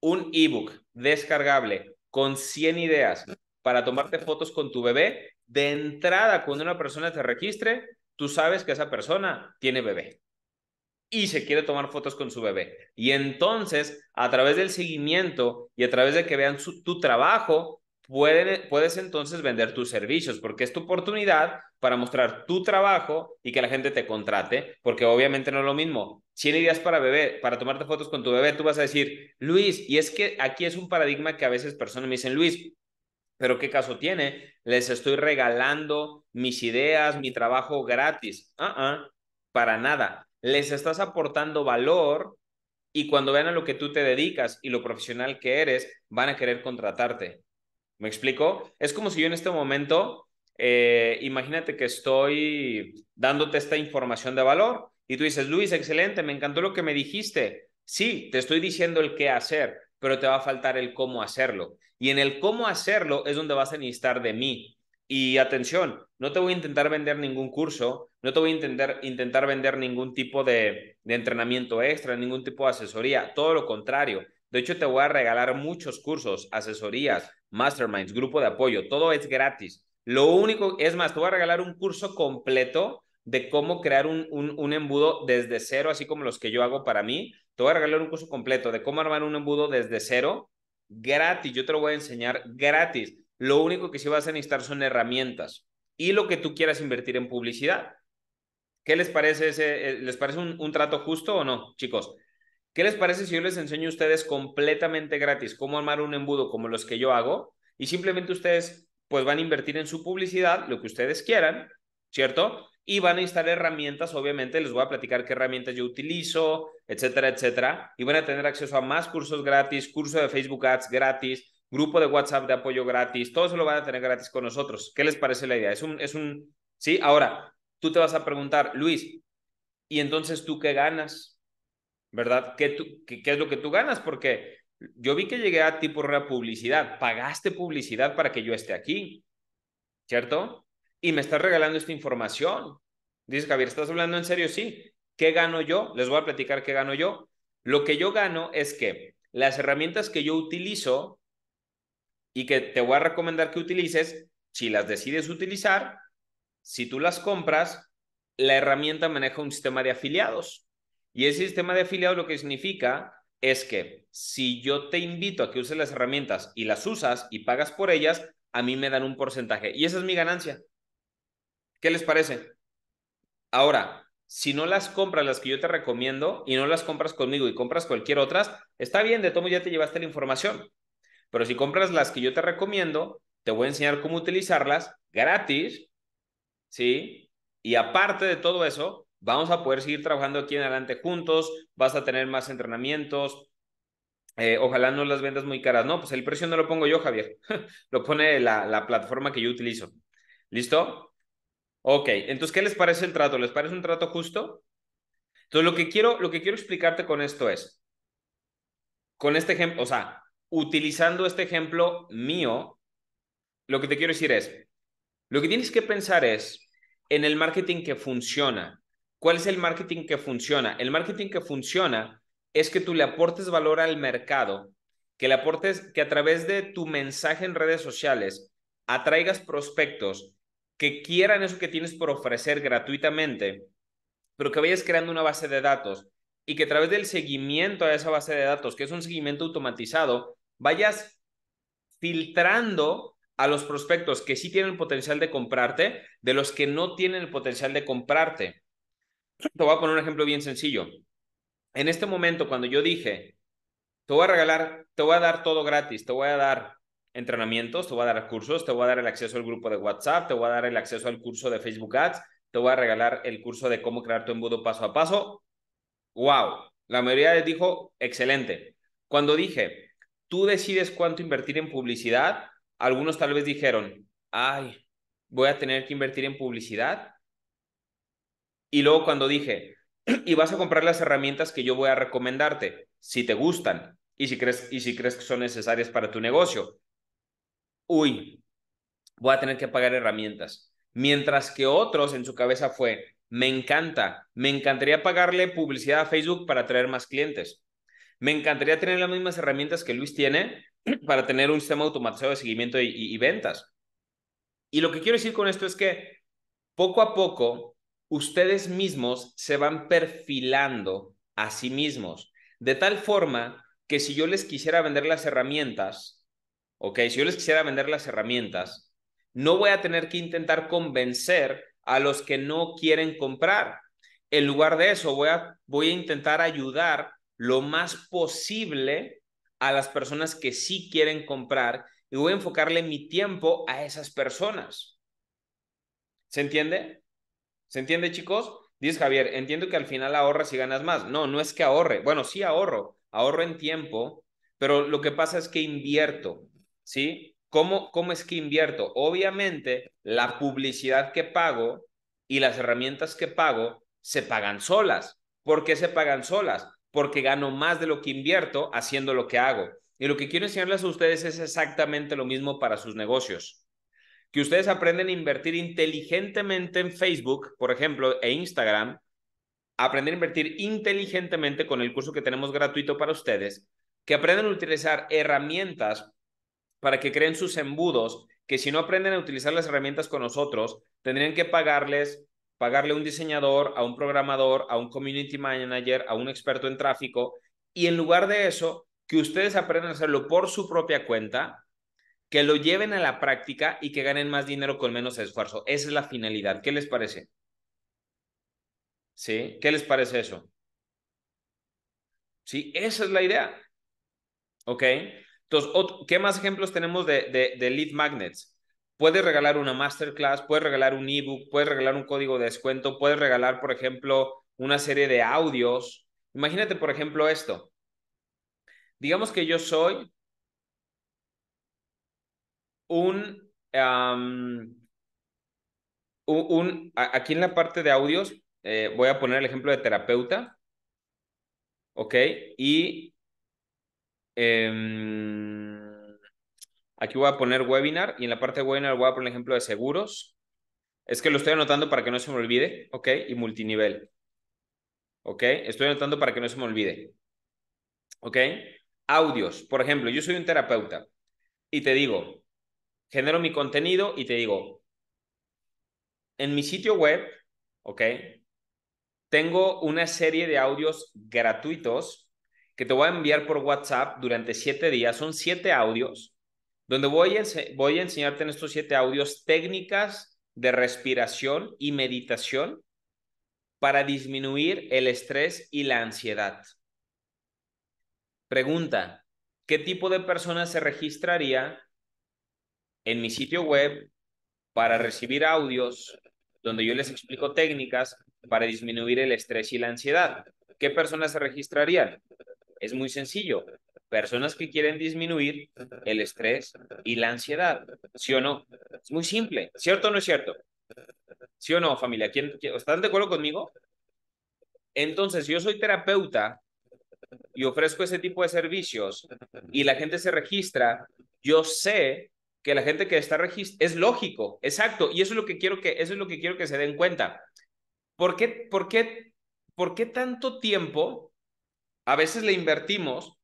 un ebook descargable con 100 ideas para tomarte fotos con tu bebé, de entrada, cuando una persona te registre, tú sabes que esa persona tiene bebé y se quiere tomar fotos con su bebé. Y entonces, a través del seguimiento y a través de que vean tu trabajo, puedes entonces vender tus servicios, porque es tu oportunidad para mostrar tu trabajo y que la gente te contrate, porque obviamente no es lo mismo. tienes ideas para bebé, para tomarte fotos con tu bebé, tú vas a decir, Luis, y es que aquí es un paradigma que a veces personas me dicen, Luis, pero ¿qué caso tiene? Les estoy regalando mis ideas, mi trabajo gratis. para nada. Les estás aportando valor y cuando vean a lo que tú te dedicas y lo profesional que eres, van a querer contratarte. ¿Me explico? Es como si yo en este momento, eh, imagínate que estoy dándote esta información de valor y tú dices, Luis, excelente, me encantó lo que me dijiste. Sí, te estoy diciendo el qué hacer, pero te va a faltar el cómo hacerlo. Y en el cómo hacerlo es donde vas a necesitar de mí. Y atención, no te voy a intentar vender ningún curso, no te voy a intentar, intentar vender ningún tipo de, de entrenamiento extra, ningún tipo de asesoría, todo lo contrario. De hecho, te voy a regalar muchos cursos, asesorías, masterminds, grupo de apoyo. Todo es gratis. Lo único, es más, te voy a regalar un curso completo de cómo crear un, un, embudo desde cero, así como los que yo hago para mí. Te voy a regalar un curso completo de cómo armar un embudo desde cero, gratis. Yo te lo voy a enseñar gratis. Lo único que sí vas a necesitar son herramientas y lo que tú quieras invertir en publicidad. ¿Qué les parece ese? Eh, ¿Les parece un, un trato justo o no, chicos? ¿Qué les parece si yo les enseño a ustedes completamente gratis cómo armar un embudo como los que yo hago? Y simplemente ustedes pues van a invertir en su publicidad, lo que ustedes quieran, ¿cierto? Y van a instalar herramientas, obviamente les voy a platicar qué herramientas yo utilizo, etcétera, etcétera. Y van a tener acceso a más cursos gratis, curso de Facebook Ads gratis, grupo de WhatsApp de apoyo gratis, todo se lo van a tener gratis con nosotros. ¿Qué les parece la idea? Es un, es un, sí, ahora tú te vas a preguntar, Luis, ¿y entonces tú qué ganas? ¿verdad? ¿Qué, es lo que tú ganas? Porque yo vi que llegué a ti por publicidad, pagaste publicidad para que yo esté aquí, ¿cierto? Y me estás regalando esta información. Dice Javier, ¿estás hablando en serio? Sí. ¿Qué gano yo? Les voy a platicar qué gano yo. Lo que yo gano es que las herramientas que yo utilizo y que te voy a recomendar que utilices, si las decides utilizar, si tú las compras, la herramienta maneja un sistema de afiliados. Y ese sistema de afiliado lo que significa es que si yo te invito a que uses las herramientas y las usas y pagas por ellas, a mí me dan un porcentaje. Y esa es mi ganancia. ¿Qué les parece? Ahora, si no las compras las que yo te recomiendo y no las compras conmigo y compras cualquier otras, está bien, de todo ya te llevaste la información. Pero si compras las que yo te recomiendo, te voy a enseñar cómo utilizarlas gratis, ¿sí? Y aparte de todo eso, vamos a poder seguir trabajando aquí en adelante juntos, vas a tener más entrenamientos, eh, ojalá no las vendas muy caras. No, pues el precio no lo pongo yo, Javier, lo pone la, plataforma que yo utilizo. ¿Listo? Ok, entonces, ¿qué les parece el trato? ¿Les parece un trato justo? Entonces, lo que quiero, lo que quiero explicarte con esto es, con este ejemplo, o sea, utilizando este ejemplo mío, lo que te quiero decir es, lo que tienes que pensar es en el marketing que funciona, ¿Cuál es el marketing que funciona? El marketing que funciona es que tú le aportes valor al mercado, que le aportes, que a través de tu mensaje en redes sociales atraigas prospectos que quieran eso que tienes por ofrecer gratuitamente, pero que vayas creando una base de datos y que a través del seguimiento a esa base de datos, que es un seguimiento automatizado, vayas filtrando a los prospectos que sí tienen el potencial de comprarte, de los que no tienen el potencial de comprarte. Te voy a poner un ejemplo bien sencillo. En este momento, cuando yo dije, te voy a regalar, te voy a dar todo gratis, te voy a dar entrenamientos, te voy a dar cursos, te voy a dar el acceso al grupo de WhatsApp, te voy a dar el acceso al curso de Facebook Ads, te voy a regalar el curso de cómo crear tu embudo paso a paso. ¡Wow! La mayoría les dijo, excelente. Cuando dije, tú decides cuánto invertir en publicidad, algunos tal vez dijeron, ay, voy a tener que invertir en publicidad. Y luego cuando dije, y vas a comprar las herramientas que yo voy a recomendarte, si te gustan y si crees, y si crees que son necesarias para tu negocio. Uy, voy a tener que pagar herramientas. Mientras que otros en su cabeza fue, me encanta, me encantaría pagarle publicidad a Facebook para atraer más clientes. Me encantaría tener las mismas herramientas que Luis tiene para tener un sistema automatizado de seguimiento y ventas. Y lo que quiero decir con esto es que poco a poco ustedes mismos se van perfilando a sí mismos, de tal forma que si yo les quisiera vender las herramientas, ok, si yo les quisiera vender las herramientas, no voy a tener que intentar convencer a los que no quieren comprar. En lugar de eso, voy a, voy a intentar ayudar lo más posible a las personas que sí quieren comprar y voy a enfocarle mi tiempo a esas personas. ¿Se entiende? ¿Se entiende, chicos? Dice Javier, entiendo que al final ahorras y ganas más. No, no es que ahorre. Bueno, sí ahorro, ahorro en tiempo, pero lo que pasa es que invierto, ¿sí? ¿Cómo, cómo es que invierto? Obviamente, la publicidad que pago y las herramientas que pago se pagan solas. ¿Por qué se pagan solas? Porque gano más de lo que invierto haciendo lo que hago. Y lo que quiero enseñarles a ustedes es exactamente lo mismo para sus negocios que ustedes aprenden a invertir inteligentemente en Facebook, por ejemplo, e Instagram, aprender a invertir inteligentemente con el curso que tenemos gratuito para ustedes, que aprenden a utilizar herramientas para que creen sus embudos, que si no aprenden a utilizar las herramientas con nosotros, tendrían que pagarles, pagarle a un diseñador, a un programador, a un community manager, a un experto en tráfico, y en lugar de eso, que ustedes aprendan a hacerlo por su propia cuenta, que lo lleven a la práctica y que ganen más dinero con menos esfuerzo. Esa es la finalidad. ¿Qué les parece? ¿Sí? ¿Qué les parece eso? Sí, esa es la idea. ¿Ok? Entonces, ¿qué más ejemplos tenemos de, lead magnets? Puedes regalar una masterclass, puedes regalar un ebook, puedes regalar un código de descuento, puedes regalar, por ejemplo, una serie de audios. Imagínate, por ejemplo, esto. Digamos que yo soy un, un, aquí en la parte de audios, eh, voy a poner el ejemplo de terapeuta, ¿ok? Y em, aquí voy a poner webinar y en la parte de webinar voy a poner el ejemplo de seguros. Es que lo estoy anotando para que no se me olvide, ¿ok? Y multinivel. ¿Ok? Estoy anotando para que no se me olvide. ¿Ok? Audios. Por ejemplo, yo soy un terapeuta y te digo, genero mi contenido y te digo, en mi sitio web, Tengo una serie de audios gratuitos que te voy a enviar por WhatsApp durante siete días. Son siete audios, donde voy a, voy a enseñarte en estos siete audios técnicas de respiración y meditación para disminuir el estrés y la ansiedad. Pregunta, ¿qué tipo de persona se registraría en mi sitio web para recibir audios donde yo les explico técnicas para disminuir el estrés y la ansiedad. ¿Qué personas se registrarían? Es muy sencillo. Personas que quieren disminuir el estrés y la ansiedad. ¿Sí o no? Es muy simple. ¿Cierto o no es cierto? ¿Sí o no, familia? ¿Quién, ¿Están de acuerdo conmigo? Entonces, yo soy terapeuta y ofrezco ese tipo de servicios y la gente se registra. Yo sé que la gente que está registrada, es lógico, exacto, y eso es lo que quiero que, eso es lo que, quiero que se den cuenta. ¿Por qué, por, qué, ¿Por qué tanto tiempo a veces le invertimos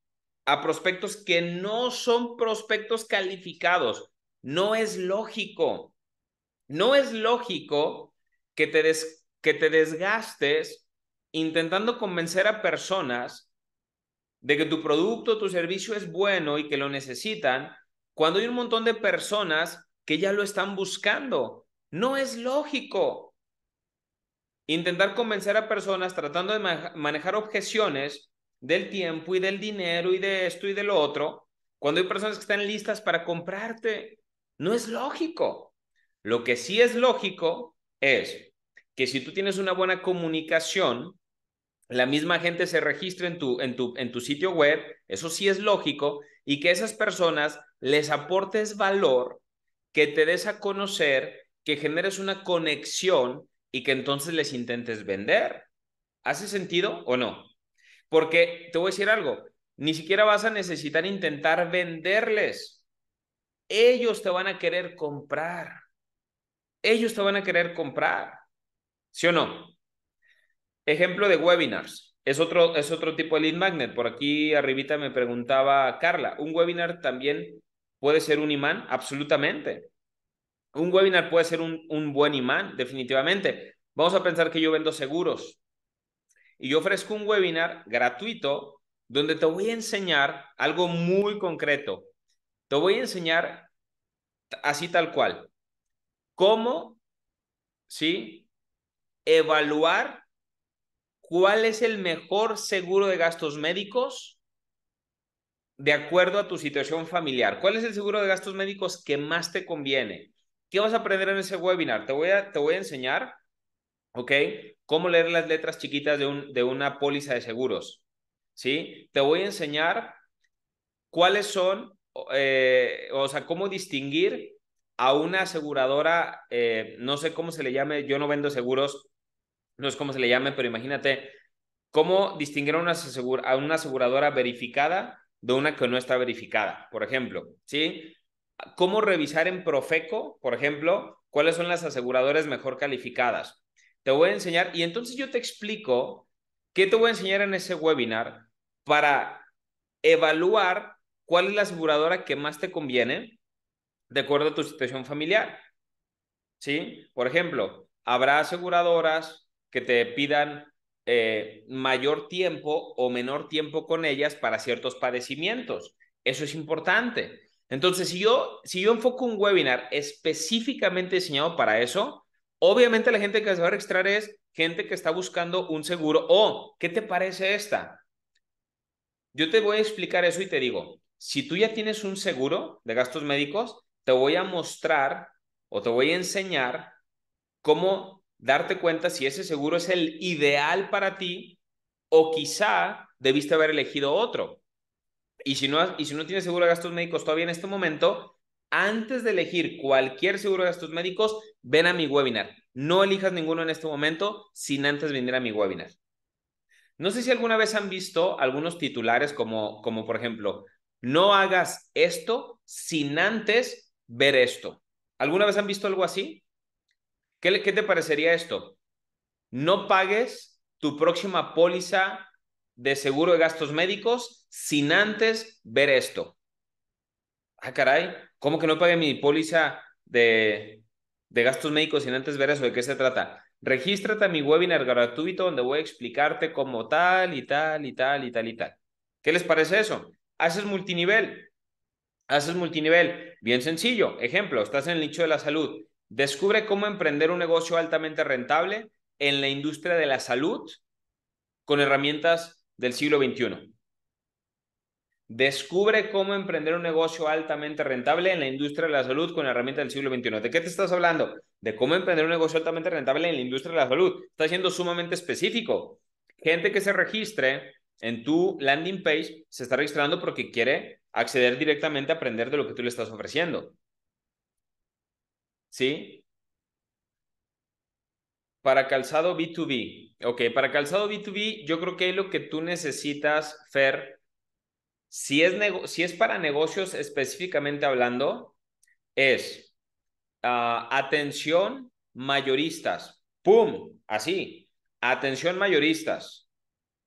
a prospectos que no son prospectos calificados? No es lógico. No es lógico que te, des, que te desgastes intentando convencer a personas de que tu producto, tu servicio es bueno y que lo necesitan cuando hay un montón de personas que ya lo están buscando. No es lógico. Intentar convencer a personas tratando de manejar objeciones del tiempo y del dinero y de esto y de lo otro, cuando hay personas que están listas para comprarte, no es lógico. Lo que sí es lógico es que si tú tienes una buena comunicación, la misma gente se registra en tu, en tu, en tu sitio web, eso sí es lógico, y que esas personas les aportes valor, que te des a conocer, que generes una conexión y que entonces les intentes vender. ¿Hace sentido o no? Porque te voy a decir algo, ni siquiera vas a necesitar intentar venderles. Ellos te van a querer comprar. Ellos te van a querer comprar. ¿Sí o no? Ejemplo de webinars. Es otro, es otro tipo de lead magnet. Por aquí arribita me preguntaba Carla, ¿un webinar también puede ser un imán? Absolutamente. Un webinar puede ser un, un buen imán, definitivamente. Vamos a pensar que yo vendo seguros y yo ofrezco un webinar gratuito donde te voy a enseñar algo muy concreto. Te voy a enseñar así tal cual, cómo, ¿sí? Evaluar ¿Cuál es el mejor seguro de gastos médicos de acuerdo a tu situación familiar? ¿Cuál es el seguro de gastos médicos que más te conviene? ¿Qué vas a aprender en ese webinar? Te voy a, te voy a enseñar, ¿ok? Cómo leer las letras chiquitas de, un, de una póliza de seguros, ¿sí? Te voy a enseñar cuáles son, eh, o sea, cómo distinguir a una aseguradora, eh, no sé cómo se le llame, yo no vendo seguros, no es como se le llame, pero imagínate cómo distinguir una, a una aseguradora verificada de una que no está verificada, por ejemplo, ¿sí? ¿Cómo revisar en Profeco, por ejemplo, cuáles son las aseguradoras mejor calificadas? Te voy a enseñar y entonces yo te explico qué te voy a enseñar en ese webinar para evaluar cuál es la aseguradora que más te conviene de acuerdo a tu situación familiar. ¿Sí? Por ejemplo, habrá aseguradoras que te pidan eh, mayor tiempo o menor tiempo con ellas para ciertos padecimientos. Eso es importante. Entonces, si yo, si yo enfoco un webinar específicamente diseñado para eso, obviamente la gente que se va a registrar es gente que está buscando un seguro. O, ¿qué te parece esta? Yo te voy a explicar eso y te digo, si tú ya tienes un seguro de gastos médicos, te voy a mostrar o te voy a enseñar cómo darte cuenta si ese seguro es el ideal para ti o quizá debiste haber elegido otro. Y si no, y si no tienes seguro de gastos médicos todavía en este momento, antes de elegir cualquier seguro de gastos médicos, ven a mi webinar. No elijas ninguno en este momento sin antes venir a mi webinar. No sé si alguna vez han visto algunos titulares como, como por ejemplo, no hagas esto sin antes ver esto. ¿Alguna vez han visto algo así? ¿Qué, te parecería esto? No pagues tu próxima póliza de seguro de gastos médicos sin antes ver esto. Ah, caray, ¿cómo que no pague mi póliza de, de gastos médicos sin antes ver eso? ¿De qué se trata? Regístrate a mi webinar gratuito donde voy a explicarte cómo tal y tal y tal y tal y tal. ¿Qué les parece eso? Haces multinivel. Haces multinivel. Bien sencillo. Ejemplo, estás en el nicho de la salud. Descubre cómo emprender un negocio altamente rentable en la industria de la salud con herramientas del siglo XXI. Descubre cómo emprender un negocio altamente rentable en la industria de la salud con herramientas del siglo XXI. ¿De qué te estás hablando? De cómo emprender un negocio altamente rentable en la industria de la salud. Está siendo sumamente específico. Gente que se registre en tu landing page se está registrando porque quiere acceder directamente a aprender de lo que tú le estás ofreciendo. ¿sí? Para calzado B2B. Ok, para calzado B2B, yo creo que lo que tú necesitas, Fer, si es, si es para negocios específicamente hablando, es ah, atención mayoristas. ¡Pum! Así. Atención mayoristas.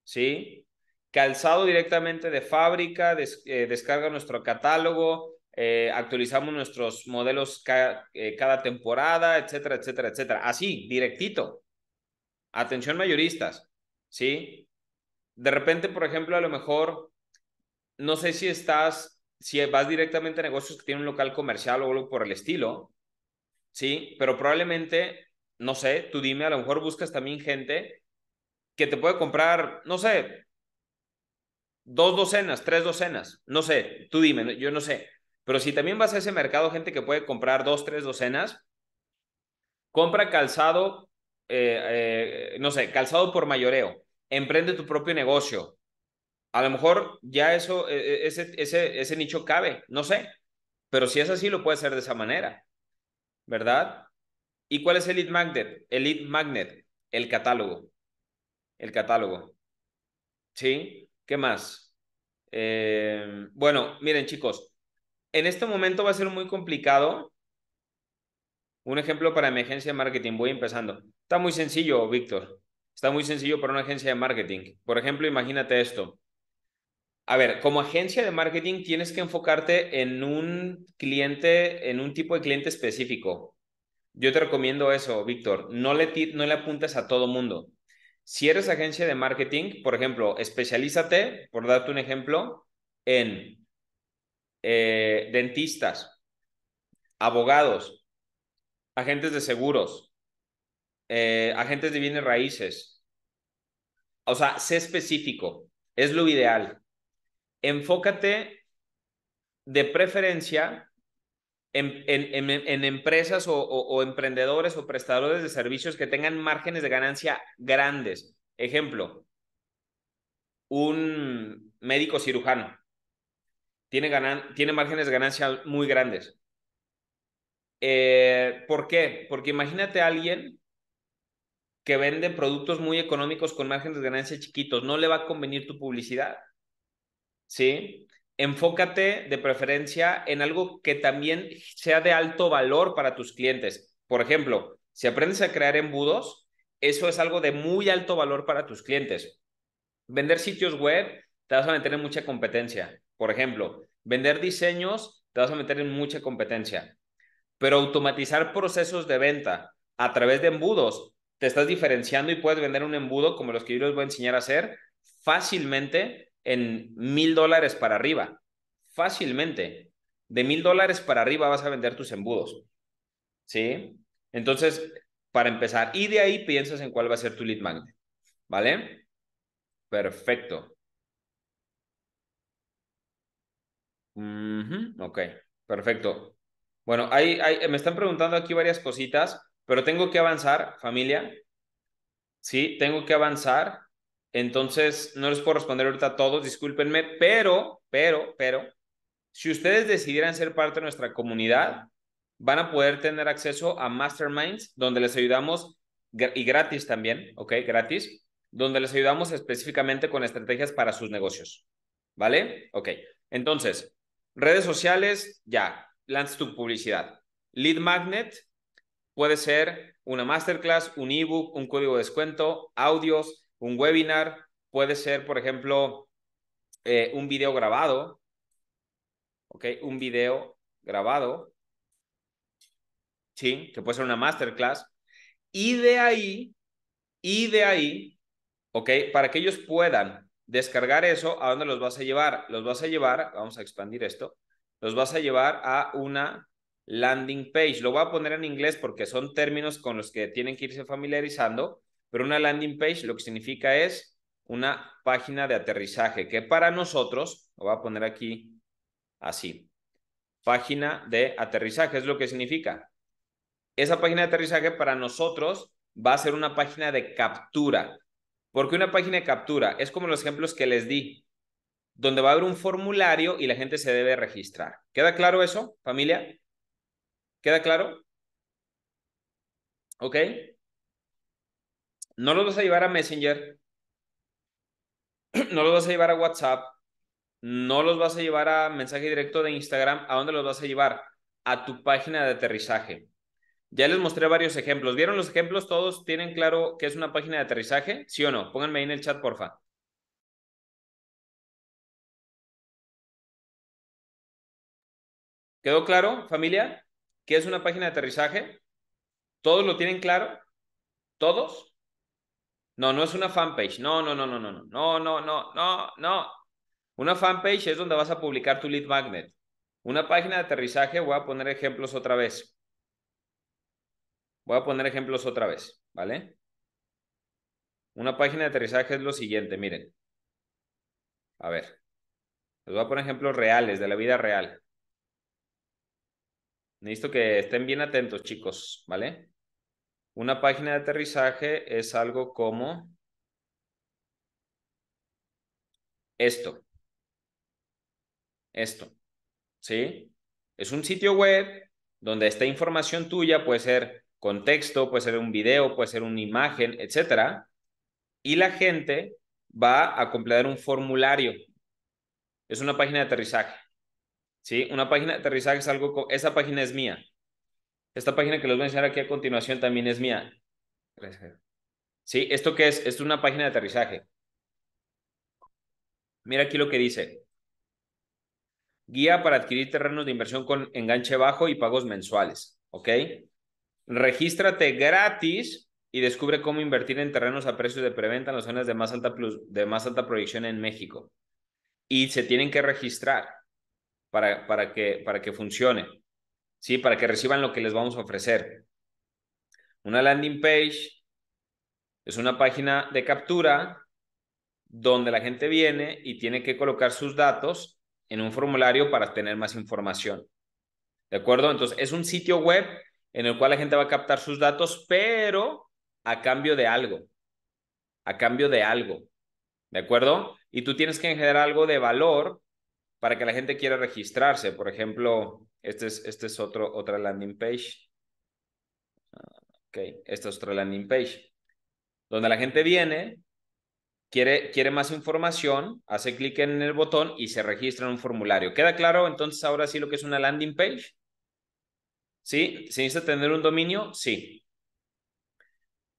¿Sí? Calzado directamente de fábrica, eh, descarga nuestro catálogo, eh, actualizamos nuestros modelos eh, cada temporada, etcétera, etcétera, etcétera. Así, directito. Atención mayoristas, ¿sí? De repente, por ejemplo, a lo mejor, no sé si estás, si vas directamente a negocios que tienen un local comercial o algo por el estilo, ¿sí? Pero probablemente, no sé, tú dime, a lo mejor buscas también gente que te puede comprar, no sé, dos docenas, tres docenas, no sé, tú dime, yo no sé pero si también vas a ese mercado, gente que puede comprar dos, tres docenas, compra calzado, eh, eh, no sé, calzado por mayoreo, emprende tu propio negocio. A lo mejor ya eso, e, e, ese, ese, ese nicho cabe, no sé. Pero si es así, lo puede hacer de esa manera, ¿verdad? ¿Y cuál es el lead magnet? El lead magnet, el catálogo. El catálogo. ¿Sí? ¿Qué más? Eh, bueno, miren chicos, en este momento va a ser muy complicado. Un ejemplo para mi agencia de marketing, voy empezando. Está muy sencillo, Víctor. Está muy sencillo para una agencia de marketing. Por ejemplo, imagínate esto. A ver, como agencia de marketing tienes que enfocarte en un cliente, en un tipo de cliente específico. Yo te recomiendo eso, Víctor. No le, no le apuntes a todo mundo. Si eres agencia de marketing, por ejemplo, especialízate, por darte un ejemplo, en eh, dentistas, abogados, agentes de seguros, eh, agentes de bienes raíces. O sea, sé específico, es lo ideal. Enfócate de preferencia en, empresas o emprendedores o prestadores de servicios que tengan márgenes de ganancia grandes. Ejemplo, un médico cirujano tiene, tiene márgenes de ganancia muy grandes. Eh, ¿Por qué? Porque imagínate a alguien que vende productos muy económicos con márgenes de ganancia chiquitos. No le va a convenir tu publicidad. ¿Sí? Enfócate de preferencia en algo que también sea de alto valor para tus clientes. Por ejemplo, si aprendes a crear embudos, eso es algo de muy alto valor para tus clientes. Vender sitios web, te vas a meter mucha competencia. Por ejemplo, vender diseños te vas a meter en mucha competencia, pero automatizar procesos de venta a través de embudos, te estás diferenciando y puedes vender un embudo como los que yo les voy a enseñar a hacer fácilmente en mil dólares para arriba. Fácilmente. De mil dólares para arriba vas a vender tus embudos. ¿Sí? Entonces, para empezar, y de ahí piensas en cuál va a ser tu lead magnet. ¿Vale? Perfecto. Ok, perfecto. Bueno, me están preguntando aquí varias cositas, pero tengo que avanzar, familia. Sí, tengo que avanzar. Entonces, no les puedo responder ahorita a todos, discúlpenme, pero, pero, pero, si ustedes decidieran ser parte de nuestra comunidad, van a poder tener acceso a masterminds donde les ayudamos y gratis también, ¿ok? Gratis, donde les ayudamos específicamente con estrategias para sus negocios, ¿vale? Ok, entonces, Redes sociales, ya, lanzas tu publicidad. Lead magnet puede ser una masterclass, un ebook, un código de descuento, audios, un webinar, puede ser, por ejemplo, eh, un video grabado, ¿ok? Un video grabado, ¿sí? Que puede ser una masterclass. Y de ahí, y de ahí, ¿ok? Para que ellos puedan descargar eso, ¿a dónde los vas a llevar? Los vas a llevar, vamos a expandir esto, los vas a llevar a una landing page. Lo voy a poner en inglés porque son términos con los que tienen que irse familiarizando, pero una landing page lo que significa es una página de aterrizaje, que para nosotros, lo voy a poner aquí así, página de aterrizaje, es lo que significa. Esa página de aterrizaje para nosotros va a ser una página de captura. Porque una página de captura es como los ejemplos que les di, donde va a haber un formulario y la gente se debe registrar. ¿Queda claro eso, familia? ¿Queda claro? ¿Ok? No los vas a llevar a Messenger, no los vas a llevar a WhatsApp, no los vas a llevar a mensaje directo de Instagram. ¿A dónde los vas a llevar? A tu página de aterrizaje. Ya les mostré varios ejemplos. ¿Vieron los ejemplos? ¿Todos tienen claro que es una página de aterrizaje? ¿Sí o no? Pónganme ahí en el chat, porfa. ¿Quedó claro, familia? ¿Qué es una página de aterrizaje? ¿Todos lo tienen claro? ¿Todos? No, no es una fanpage. No, no, no, no, no, no, no, no, no, no, no. Una fanpage es donde vas a publicar tu lead magnet. Una página de aterrizaje, voy a poner ejemplos otra vez. Voy a poner ejemplos otra vez, ¿vale? Una página de aterrizaje es lo siguiente, miren. A ver, les voy a poner ejemplos reales, de la vida real. Necesito que estén bien atentos, chicos, ¿vale? Una página de aterrizaje es algo como esto. Esto. ¿Sí? Es un sitio web donde esta información tuya puede ser contexto, puede ser un video, puede ser una imagen, etcétera, y la gente va a completar un formulario. Es una página de aterrizaje. ¿Sí? Una página de aterrizaje es algo, esa página es mía. Esta página que les voy a enseñar aquí a continuación también es mía. ¿Sí? ¿Esto qué es? Esto es una página de aterrizaje. Mira aquí lo que dice. Guía para adquirir terrenos de inversión con enganche bajo y pagos mensuales. ¿Ok? Regístrate gratis y descubre cómo invertir en terrenos a precios de preventa en las zonas de más alta, de más alta proyección en México. Y se tienen que registrar para, para, que, para que funcione, ¿sí? para que reciban lo que les vamos a ofrecer. Una landing page es una página de captura donde la gente viene y tiene que colocar sus datos en un formulario para tener más información. ¿De acuerdo? Entonces, es un sitio web en el cual la gente va a captar sus datos, pero a cambio de algo, a cambio de algo, ¿de acuerdo? Y tú tienes que generar algo de valor para que la gente quiera registrarse. Por ejemplo, este es, este es otro, otra landing page. Ok, esta es otra landing page. Donde la gente viene, quiere, quiere más información, hace clic en el botón y se registra en un formulario. ¿Queda claro entonces ahora sí lo que es una landing page? ¿Sí? ¿Se necesita tener un dominio? Sí.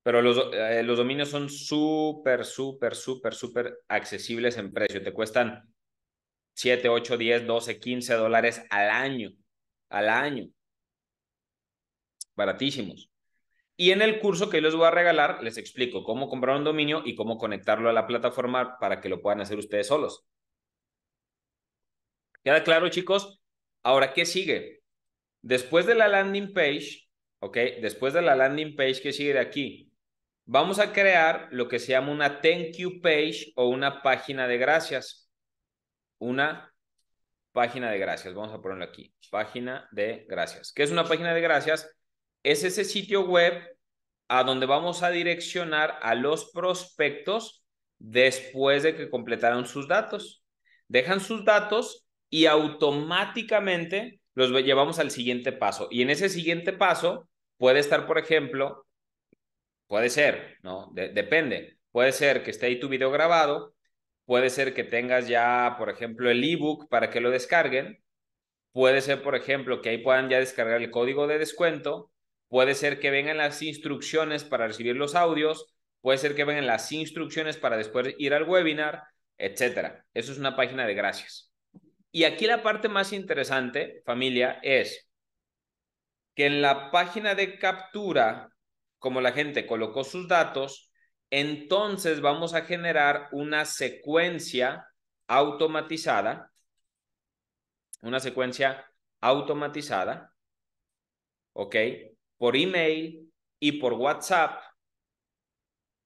Pero eh, los, dominios son súper, súper, súper, súper accesibles en precio. Te cuestan 7, 8, 10, 12, 15 dólares al año. Al año. Baratísimos. Y en el curso que les voy a regalar, les explico cómo comprar un dominio y cómo conectarlo a la plataforma para que lo puedan hacer ustedes solos. ¿Queda claro, chicos? Ahora, ¿qué sigue? Después de la landing page, ¿ok? Después de la landing page que sigue de aquí, vamos a crear lo que se llama una thank you page o una página de gracias. Una página de gracias. Vamos a ponerlo aquí. Página de gracias. ¿Qué es una página de gracias? Es ese sitio web a donde vamos a direccionar a los prospectos después de que completaron sus datos. Dejan sus datos y automáticamente los llevamos al siguiente paso. Y en ese siguiente paso puede estar, por ejemplo, puede ser, ¿no? depende. Puede ser que esté ahí tu video grabado, puede ser que tengas ya, por ejemplo, el ebook para que lo descarguen, puede ser, por ejemplo, que ahí puedan ya descargar el código de descuento, puede ser que vengan las instrucciones para recibir los audios, puede ser que vengan las instrucciones para después ir al webinar, etc. Eso es una página de gracias. Y aquí la parte más interesante, familia, es que en la página de captura, como la gente colocó sus datos, entonces vamos a generar una secuencia automatizada, una secuencia automatizada, ¿ok? Por email y por WhatsApp.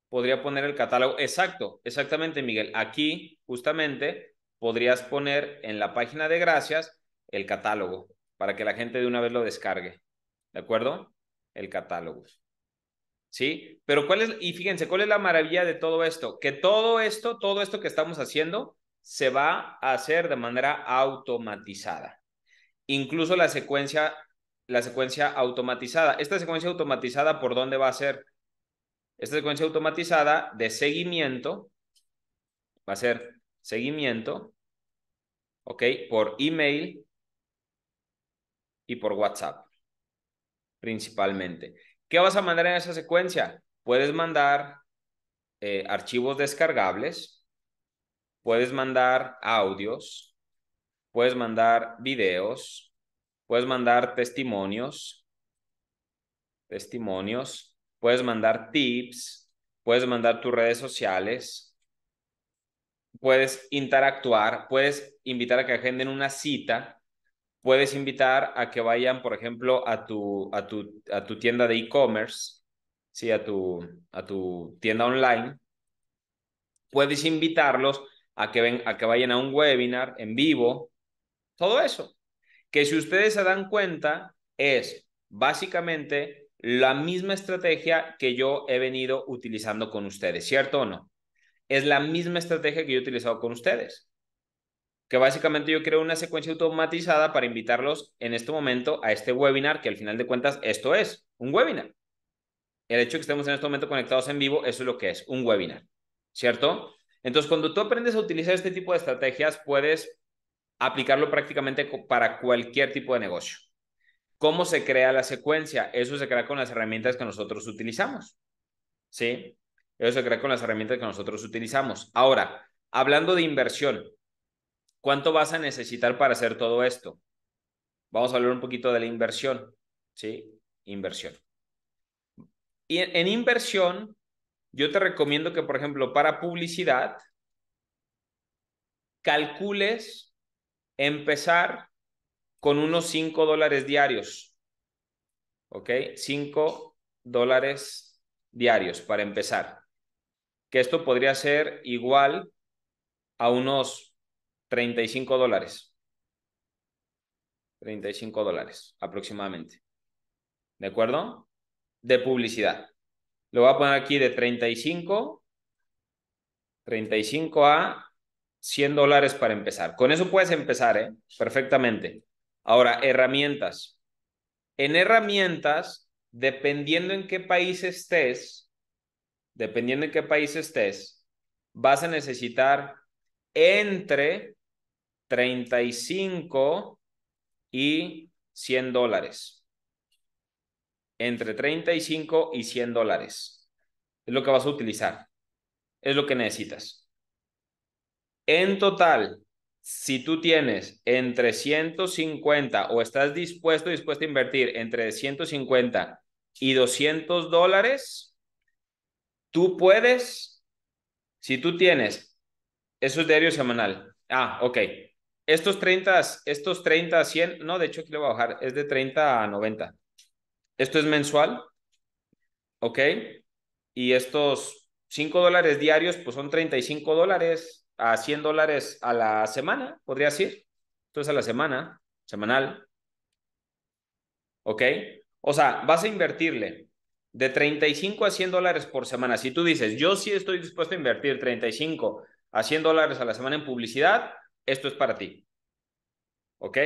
Podría poner el catálogo. Exacto, exactamente, Miguel. Aquí, justamente, podrías poner en la página de gracias el catálogo para que la gente de una vez lo descargue. ¿De acuerdo? El catálogo. ¿Sí? Pero cuál es, y fíjense, ¿cuál es la maravilla de todo esto? Que todo esto, todo esto que estamos haciendo, se va a hacer de manera automatizada. Incluso la secuencia, la secuencia automatizada. Esta secuencia automatizada, ¿por dónde va a ser? Esta secuencia automatizada de seguimiento va a ser seguimiento, ¿ok? Por email y por WhatsApp, principalmente. ¿Qué vas a mandar en esa secuencia? Puedes mandar eh, archivos descargables, puedes mandar audios, puedes mandar videos, puedes mandar testimonios, testimonios, puedes mandar tips, puedes mandar tus redes sociales, puedes interactuar, puedes invitar a que agenden una cita, puedes invitar a que vayan, por ejemplo, a tu, a a tu tienda de e-commerce, ¿sí? a, tu, a tu tienda online, puedes invitarlos a que, ven, a que vayan a un webinar en vivo, todo eso. Que si ustedes se dan cuenta, es básicamente la misma estrategia que yo he venido utilizando con ustedes, ¿cierto o no? es la misma estrategia que yo he utilizado con ustedes. Que básicamente yo creo una secuencia automatizada para invitarlos en este momento a este webinar, que al final de cuentas esto es un webinar. El hecho de que estemos en este momento conectados en vivo, eso es lo que es, un webinar, ¿cierto? Entonces, cuando tú aprendes a utilizar este tipo de estrategias, puedes aplicarlo prácticamente para cualquier tipo de negocio. ¿Cómo se crea la secuencia? Eso se crea con las herramientas que nosotros utilizamos. ¿Sí? Eso se crea con las herramientas que nosotros utilizamos. Ahora, hablando de inversión, ¿cuánto vas a necesitar para hacer todo esto? Vamos a hablar un poquito de la inversión, ¿sí? Inversión. Y en inversión, yo te recomiendo que, por ejemplo, para publicidad, calcules empezar con unos 5 dólares diarios. ¿Ok? 5 dólares diarios para empezar que esto podría ser igual a unos 35 dólares. 35 dólares aproximadamente. ¿De acuerdo? De publicidad. Lo voy a poner aquí de 35, 35 a 100 dólares para empezar. Con eso puedes empezar, ¿eh? Perfectamente. Ahora, herramientas. En herramientas, dependiendo en qué país estés, dependiendo de qué país estés, vas a necesitar entre 35 y 100 dólares. Entre 35 y 100 dólares. Es lo que vas a utilizar. Es lo que necesitas. En total, si tú tienes entre 150 o estás dispuesto, dispuesto a invertir entre 150 y 200 dólares, Tú puedes, si tú tienes, eso es diario semanal. Ah, ok. Estos 30, estos 30 a 100, no, de hecho aquí le voy a bajar, es de 30 a 90. Esto es mensual, ok. Y estos 5 dólares diarios, pues son 35 dólares a 100 dólares a la semana, podría decir. Entonces a la semana, semanal. ¿Ok? O sea, vas a invertirle de 35 a 100 dólares por semana. Si tú dices, yo sí estoy dispuesto a invertir 35 a 100 dólares a la semana en publicidad, esto es para ti. ¿Ok?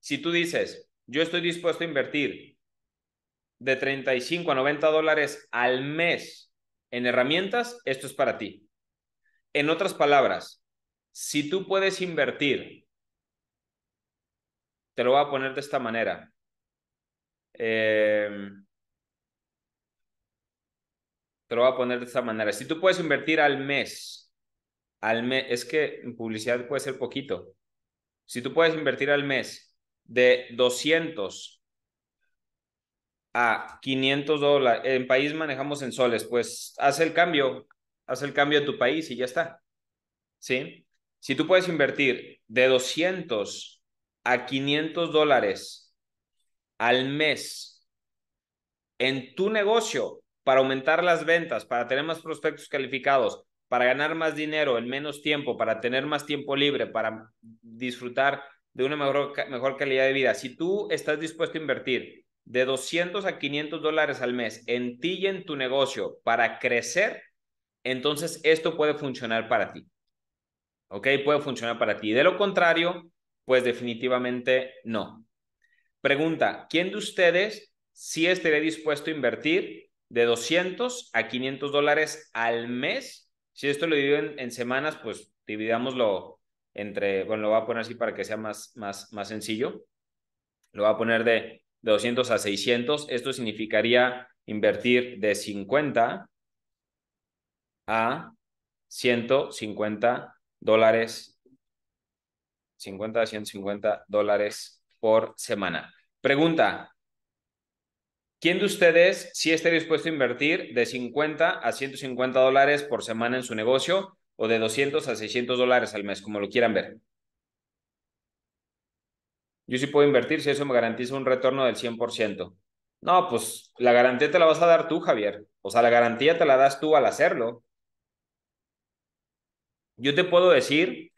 Si tú dices, yo estoy dispuesto a invertir de 35 a 90 dólares al mes en herramientas, esto es para ti. En otras palabras, si tú puedes invertir, te lo voy a poner de esta manera. Eh, lo voy a poner de esta manera. Si tú puedes invertir al mes, al mes, es que en publicidad puede ser poquito. Si tú puedes invertir al mes de 200 a 500 dólares, en país manejamos en soles, pues haz el cambio, haz el cambio de tu país y ya está. ¿Sí? Si tú puedes invertir de 200 a 500 dólares al mes en tu negocio, para aumentar las ventas, para tener más prospectos calificados, para ganar más dinero en menos tiempo, para tener más tiempo libre, para disfrutar de una mejor, calidad de vida. Si tú estás dispuesto a invertir de 200 a 500 dólares al mes en ti y en tu negocio para crecer, entonces esto puede funcionar para ti. ¿Ok? Puede funcionar para ti. De lo contrario, pues definitivamente no. Pregunta, ¿quién de ustedes sí estaría dispuesto a invertir de 200 a 500 dólares al mes. Si esto lo divido en, semanas, pues dividámoslo entre, bueno, lo voy a poner así para que sea más, sencillo. Lo voy a poner de, de 200 a 600. Esto significaría invertir de 50 a 150 dólares, 50 a 150 dólares por semana. Pregunta, ¿Quién de ustedes sí esté dispuesto a invertir de 50 a 150 dólares por semana en su negocio o de 200 a 600 dólares al mes, como lo quieran ver? Yo sí puedo invertir si eso me garantiza un retorno del 100%. No, pues la garantía te la vas a dar tú, Javier. O sea, la garantía te la das tú al hacerlo. Yo te puedo decir,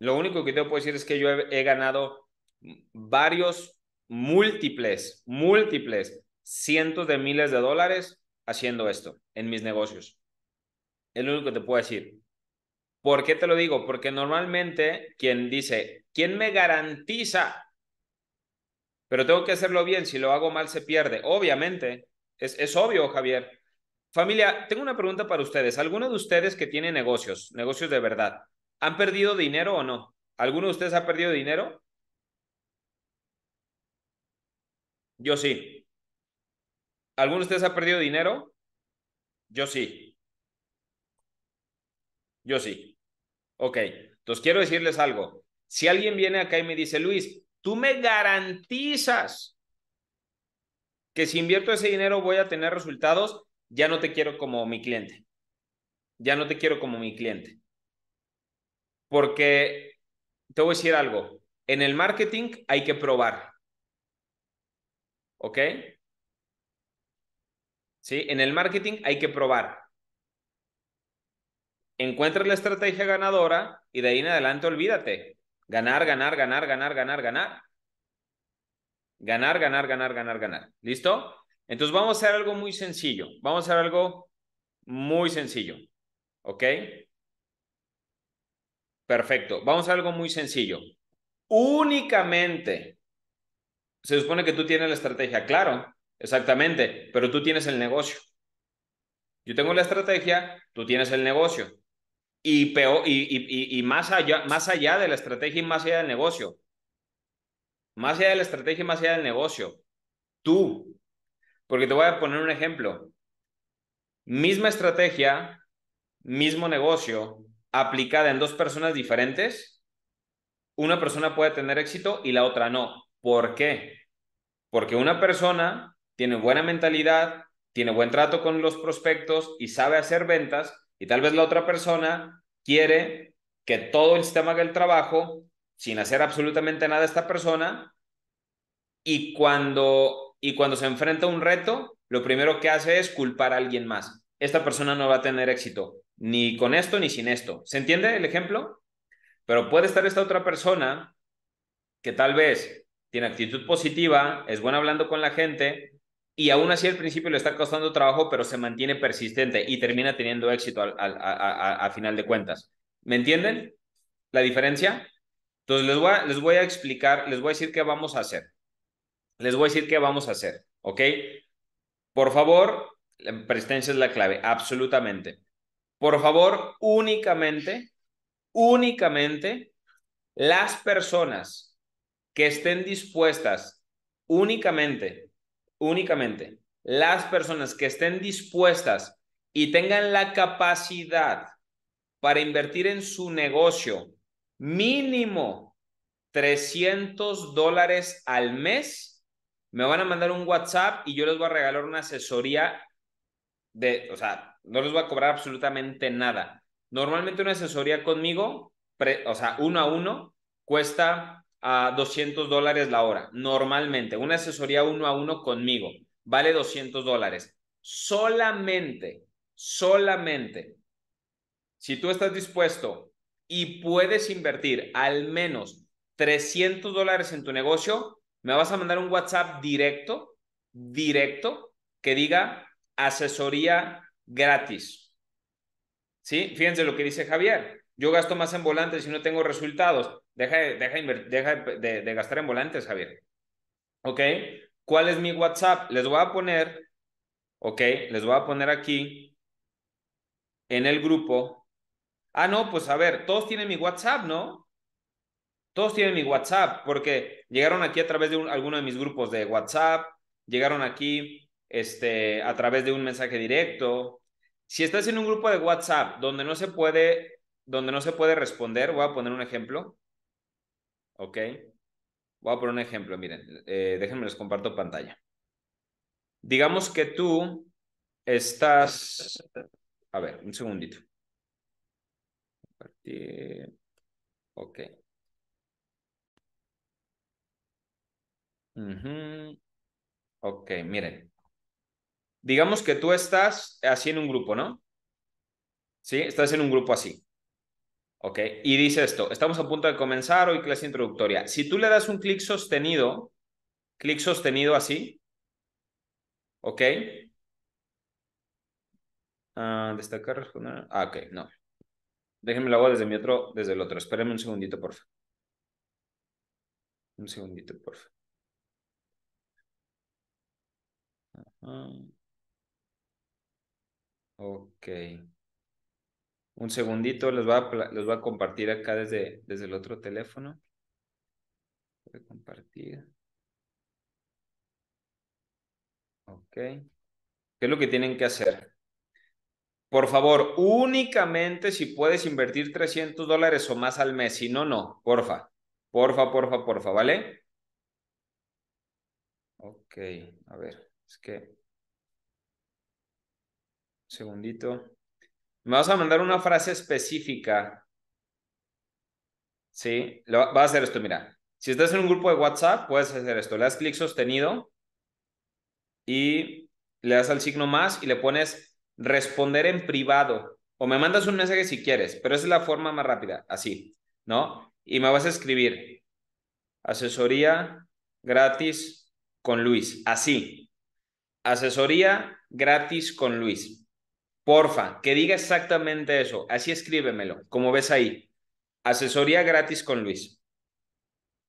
lo único que te puedo decir es que yo he, he ganado varios múltiples, múltiples cientos de miles de dólares haciendo esto en mis negocios. Es lo único que te puedo decir. ¿Por qué te lo digo? Porque normalmente quien dice, ¿quién me garantiza? Pero tengo que hacerlo bien, si lo hago mal se pierde. Obviamente, es, es obvio, Javier. Familia, tengo una pregunta para ustedes. ¿Alguno de ustedes que tiene negocios, negocios de verdad, han perdido dinero o no? ¿Alguno de ustedes ha perdido dinero? Yo sí. ¿Alguno de ustedes ha perdido dinero? Yo sí. Yo sí. Ok, entonces quiero decirles algo. Si alguien viene acá y me dice, Luis, tú me garantizas que si invierto ese dinero voy a tener resultados, ya no te quiero como mi cliente. Ya no te quiero como mi cliente. Porque te voy a decir algo. En el marketing hay que probar. ¿Ok? En el marketing hay que probar. Encuentra la estrategia ganadora y de ahí en adelante olvídate. Ganar, ganar, ganar, ganar, ganar, ganar. Ganar, ganar, ganar, ganar, ganar. ¿Listo? Entonces vamos a hacer algo muy sencillo. Vamos a hacer algo muy sencillo. ¿Ok? Perfecto. Vamos a hacer algo muy sencillo. Únicamente se supone que tú tienes la estrategia, claro. Exactamente, pero tú tienes el negocio. Yo tengo la estrategia, tú tienes el negocio. Y, y, más, allá, más allá de la estrategia y más allá del negocio. Más allá de la estrategia y más allá del negocio. Tú. Porque te voy a poner un ejemplo. Misma estrategia, mismo negocio, aplicada en dos personas diferentes, una persona puede tener éxito y la otra no. ¿Por qué? Porque una persona tiene buena mentalidad, tiene buen trato con los prospectos y sabe hacer ventas y tal vez la otra persona quiere que todo el sistema haga el trabajo sin hacer absolutamente nada esta persona y cuando y cuando se enfrenta a un reto, lo primero que hace es culpar a alguien más. Esta persona no va a tener éxito ni con esto ni sin esto. ¿Se entiende el ejemplo? Pero puede estar esta otra persona que tal vez tiene actitud positiva, es buena hablando con la gente, y aún así al principio le está costando trabajo, pero se mantiene persistente y termina teniendo éxito al, a, final de cuentas. ¿Me entienden la diferencia? Entonces les voy, a, les voy a explicar, les voy a decir qué vamos a hacer. Les voy a decir qué vamos a hacer, ¿ok? Por favor, la persistencia es la clave, absolutamente. Por favor, únicamente, únicamente las personas que estén dispuestas únicamente únicamente las personas que estén dispuestas y tengan la capacidad para invertir en su negocio mínimo 300 dólares al mes, me van a mandar un WhatsApp y yo les voy a regalar una asesoría de, o sea, no les voy a cobrar absolutamente nada. Normalmente una asesoría conmigo, o sea, uno a uno, cuesta a 200 dólares la hora, normalmente. Una asesoría uno a uno conmigo vale 200 dólares. Solamente, solamente, si tú estás dispuesto y puedes invertir al menos 300 dólares en tu negocio, me vas a mandar un WhatsApp directo, directo, que diga asesoría gratis. ¿Sí? Fíjense lo que dice Javier yo gasto más en volantes y no tengo resultados. Deja, de, gastar en volantes, Javier. ¿Ok? ¿Cuál es mi WhatsApp? Les voy a poner, ok, les voy a poner aquí en el grupo. Ah, no, pues a ver, todos tienen mi WhatsApp, ¿no? Todos tienen mi WhatsApp porque llegaron aquí a través de alguno de mis grupos de WhatsApp, llegaron aquí este, a través de un mensaje directo. Si estás en un grupo de WhatsApp donde no se puede donde no se puede responder, voy a poner un ejemplo. Ok. Voy a poner un ejemplo, miren, eh, déjenme les comparto pantalla. Digamos que tú estás. A ver, un segundito. Compartir. Ok. Ok, miren. Digamos que tú estás así en un grupo, ¿no? Sí, estás en un grupo así. ¿Ok? Y dice esto, estamos a punto de comenzar hoy clase introductoria. Si tú le das un clic sostenido, clic sostenido así, ¿ok? Ah, destacar, responder. Ah, ok, no. Déjenme lo hago desde mi otro, desde el otro. Espérenme un segundito, por favor. Un segundito, por favor. Ok. Un segundito, les voy a, a compartir acá desde, desde el otro teléfono. Voy a compartir. Ok. ¿Qué es lo que tienen que hacer? Por favor, únicamente si puedes invertir 300 dólares o más al mes. Si no, no. Porfa. Porfa, porfa, porfa. ¿Vale? Ok. A ver. Es que. segundito. Me vas a mandar una frase específica. Sí, lo, vas a hacer esto, mira. Si estás en un grupo de WhatsApp, puedes hacer esto. Le das clic sostenido y le das al signo más y le pones responder en privado. O me mandas un mensaje si quieres, pero esa es la forma más rápida, así, ¿no? Y me vas a escribir asesoría gratis con Luis, así. Asesoría gratis con Luis. Porfa, que diga exactamente eso. Así escríbemelo, como ves ahí. Asesoría gratis con Luis.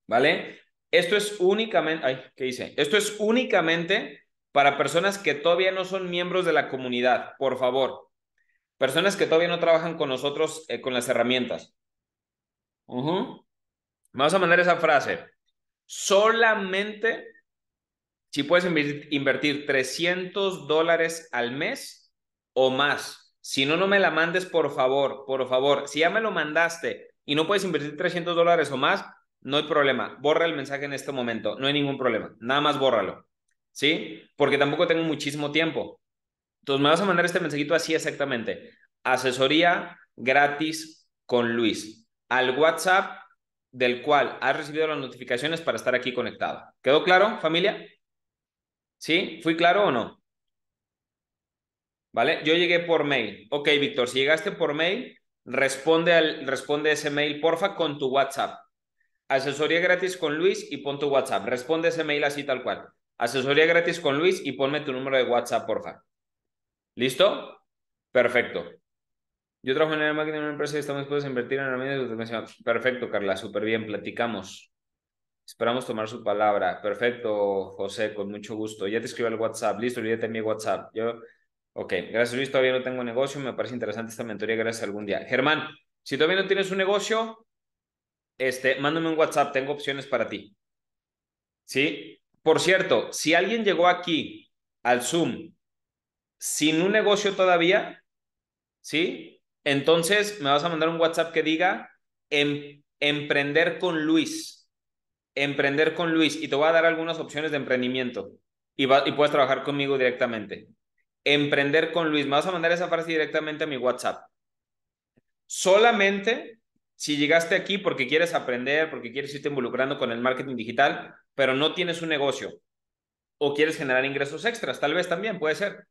¿Vale? Esto es únicamente, ay, ¿qué dice? Esto es únicamente para personas que todavía no son miembros de la comunidad, por favor. Personas que todavía no trabajan con nosotros eh, con las herramientas. Vamos a mandar esa frase. Solamente si puedes invertir 300 dólares al mes, o más. Si no, no me la mandes, por favor, por favor. Si ya me lo mandaste y no puedes invertir 300 dólares o más, no hay problema. Borra el mensaje en este momento, no hay ningún problema. Nada más bórralo, ¿sí? Porque tampoco tengo muchísimo tiempo. Entonces me vas a mandar este mensajito así exactamente. Asesoría gratis con Luis al WhatsApp del cual has recibido las notificaciones para estar aquí conectado. ¿Quedó claro, familia? ¿Sí? ¿Fui claro o no? ¿vale? Yo llegué por mail. Ok, Víctor, si llegaste por mail, responde, al, responde ese mail, porfa, con tu WhatsApp. Asesoría gratis con Luis y pon tu WhatsApp. Responde ese mail así tal cual. Asesoría gratis con Luis y ponme tu número de WhatsApp, porfa. ¿Listo? Perfecto. Yo trabajo en la máquina de una empresa y estamos dispuestos a invertir en herramientas de Perfecto, Carla, súper bien, platicamos. Esperamos tomar su palabra. Perfecto, José, con mucho gusto. Ya te escribo el WhatsApp. Listo, olvídate mi WhatsApp. Yo Ok, gracias Luis, todavía no tengo negocio, me parece interesante esta mentoría, gracias algún día. Germán, si todavía no tienes un negocio, este, mándame un WhatsApp, tengo opciones para ti. ¿Sí? Por cierto, si alguien llegó aquí al Zoom sin un negocio todavía, ¿sí? Entonces me vas a mandar un WhatsApp que diga em, emprender con Luis. Emprender con Luis y te voy a dar algunas opciones de emprendimiento y, y puedes trabajar conmigo directamente. Emprender con Luis. Me vas a mandar esa frase directamente a mi WhatsApp. Solamente si llegaste aquí porque quieres aprender, porque quieres irte involucrando con el marketing digital, pero no tienes un negocio o quieres generar ingresos extras, tal vez también puede ser.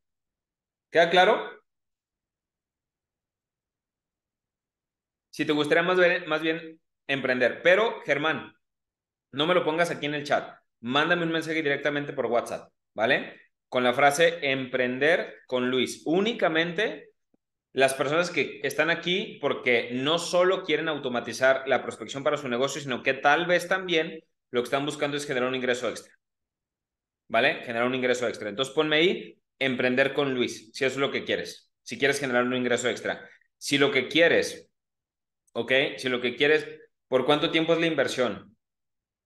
¿Queda claro? Si te gustaría más, más bien emprender. Pero, Germán, no me lo pongas aquí en el chat. Mándame un mensaje directamente por WhatsApp, ¿vale? con la frase emprender con Luis. Únicamente las personas que están aquí porque no solo quieren automatizar la prospección para su negocio, sino que tal vez también lo que están buscando es generar un ingreso extra. ¿Vale? Generar un ingreso extra. Entonces ponme ahí emprender con Luis, si eso es lo que quieres. Si quieres generar un ingreso extra. Si lo que quieres, ¿ok? Si lo que quieres, ¿por cuánto tiempo es la inversión?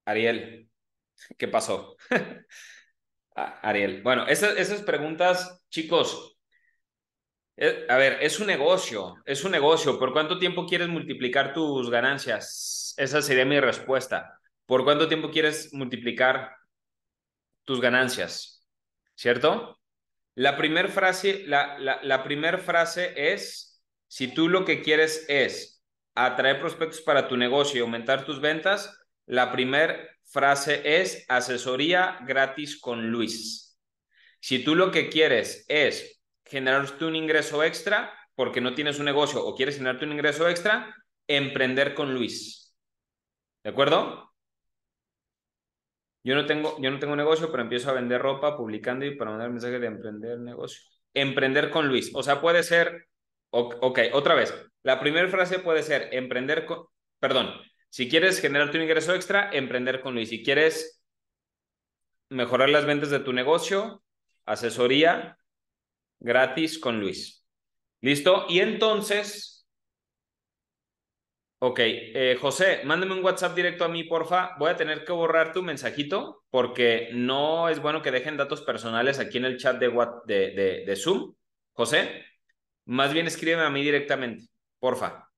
Ariel, ¿qué pasó? Ah, Ariel. Bueno, esas, preguntas, chicos, eh, a ver, es un negocio, es un negocio. ¿Por cuánto tiempo quieres multiplicar tus ganancias? Esa sería mi respuesta. ¿Por cuánto tiempo quieres multiplicar tus ganancias? ¿Cierto? La primera frase, la, la, la primer frase es, si tú lo que quieres es atraer prospectos para tu negocio y aumentar tus ventas, la primera frase es asesoría gratis con Luis. Si tú lo que quieres es generarte un ingreso extra porque no tienes un negocio o quieres generarte un ingreso extra, emprender con Luis. ¿De acuerdo? Yo no tengo, yo no tengo negocio, pero empiezo a vender ropa publicando y para mandar mensaje de emprender negocio. Emprender con Luis. O sea, puede ser. Ok, otra vez. La primera frase puede ser emprender con. Perdón. Si quieres generar tu ingreso extra, emprender con Luis. Si quieres mejorar las ventas de tu negocio, asesoría gratis con Luis. ¿Listo? Y entonces, ok, eh, José, mándame un WhatsApp directo a mí, porfa. Voy a tener que borrar tu mensajito porque no es bueno que dejen datos personales aquí en el chat de, de, de Zoom. José, más bien escríbeme a mí directamente, porfa.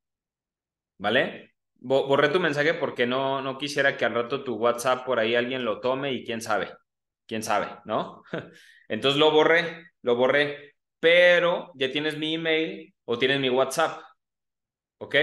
¿Vale? borré tu mensaje porque no, no quisiera que al rato tu WhatsApp por ahí alguien lo tome y quién sabe, quién sabe, ¿no? Entonces lo borré, lo borré, pero ya tienes mi email o tienes mi WhatsApp, ¿ok?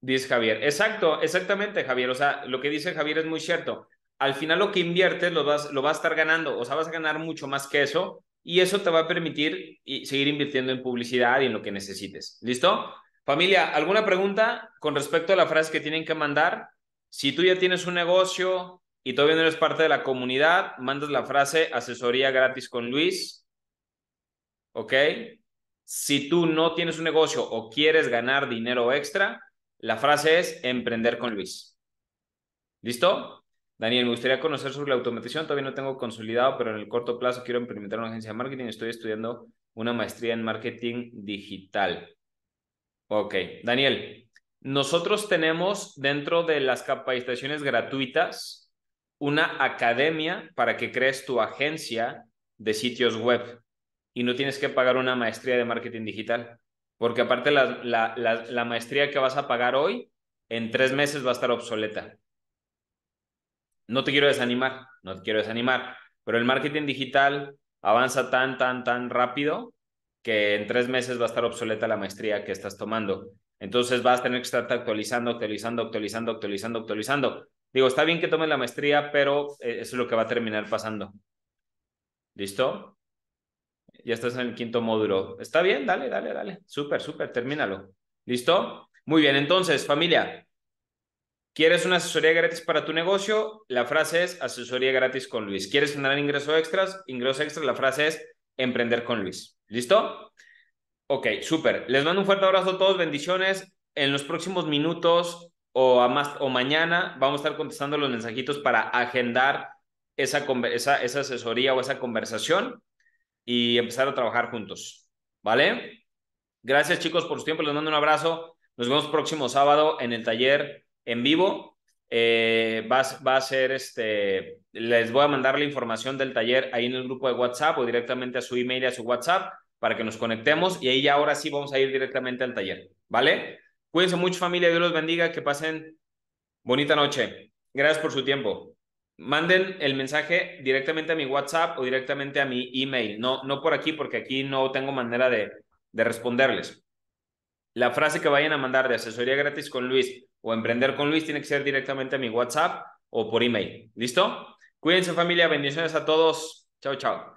Dice Javier, exacto, exactamente Javier, o sea, lo que dice Javier es muy cierto. Al final lo que inviertes lo vas, lo vas a estar ganando, o sea, vas a ganar mucho más que eso y eso te va a permitir seguir invirtiendo en publicidad y en lo que necesites. ¿Listo? Familia, ¿alguna pregunta con respecto a la frase que tienen que mandar? Si tú ya tienes un negocio y todavía no eres parte de la comunidad, mandas la frase asesoría gratis con Luis. ¿Ok? Si tú no tienes un negocio o quieres ganar dinero extra, la frase es emprender con Luis. ¿Listo? Daniel, me gustaría conocer sobre la automatización. Todavía no tengo consolidado, pero en el corto plazo quiero implementar una agencia de marketing. Estoy estudiando una maestría en marketing digital. Ok, Daniel, nosotros tenemos dentro de las capacitaciones gratuitas una academia para que crees tu agencia de sitios web y no tienes que pagar una maestría de marketing digital, porque aparte la, maestría que vas a pagar hoy en tres meses va a estar obsoleta. No te quiero desanimar, no te quiero desanimar, pero el marketing digital avanza tan, tan, tan rápido que en tres meses va a estar obsoleta la maestría que estás tomando. Entonces vas a tener que estar actualizando, actualizando, actualizando, actualizando, actualizando. Digo, está bien que tomes la maestría, pero eh, eso es lo que va a terminar pasando. ¿Listo? Ya estás en el quinto módulo. Está bien, dale, dale, dale. Súper, súper, termínalo. ¿Listo? Muy bien, entonces, familia, ¿quieres una asesoría gratis para tu negocio? La frase es asesoría gratis con Luis. ¿Quieres generar ingresos extras? Ingresos extras, la frase es emprender con Luis. ¿Listo? Ok, súper. Les mando un fuerte abrazo a todos, bendiciones. En los próximos minutos o, a más, o mañana vamos a estar contestando los mensajitos para agendar esa, esa asesoría o esa conversación y empezar a trabajar juntos. ¿Vale? Gracias chicos por su tiempo, les mando un abrazo. Nos vemos próximo sábado en el taller en vivo. Eh, va, va, a ser este, les voy a mandar la información del taller ahí en el grupo de WhatsApp o directamente a su email y a su WhatsApp para que nos conectemos y ahí ya ahora sí vamos a ir directamente al taller, ¿vale? Cuídense mucho familia, Dios los bendiga, que pasen bonita noche. Gracias por su tiempo. Manden el mensaje directamente a mi WhatsApp o directamente a mi email, no, no por aquí porque aquí no tengo manera de, de responderles. La frase que vayan a mandar de asesoría gratis con Luis o emprender con Luis tiene que ser directamente a mi WhatsApp o por email. ¿Listo? Cuídense familia, bendiciones a todos. Chao, chao.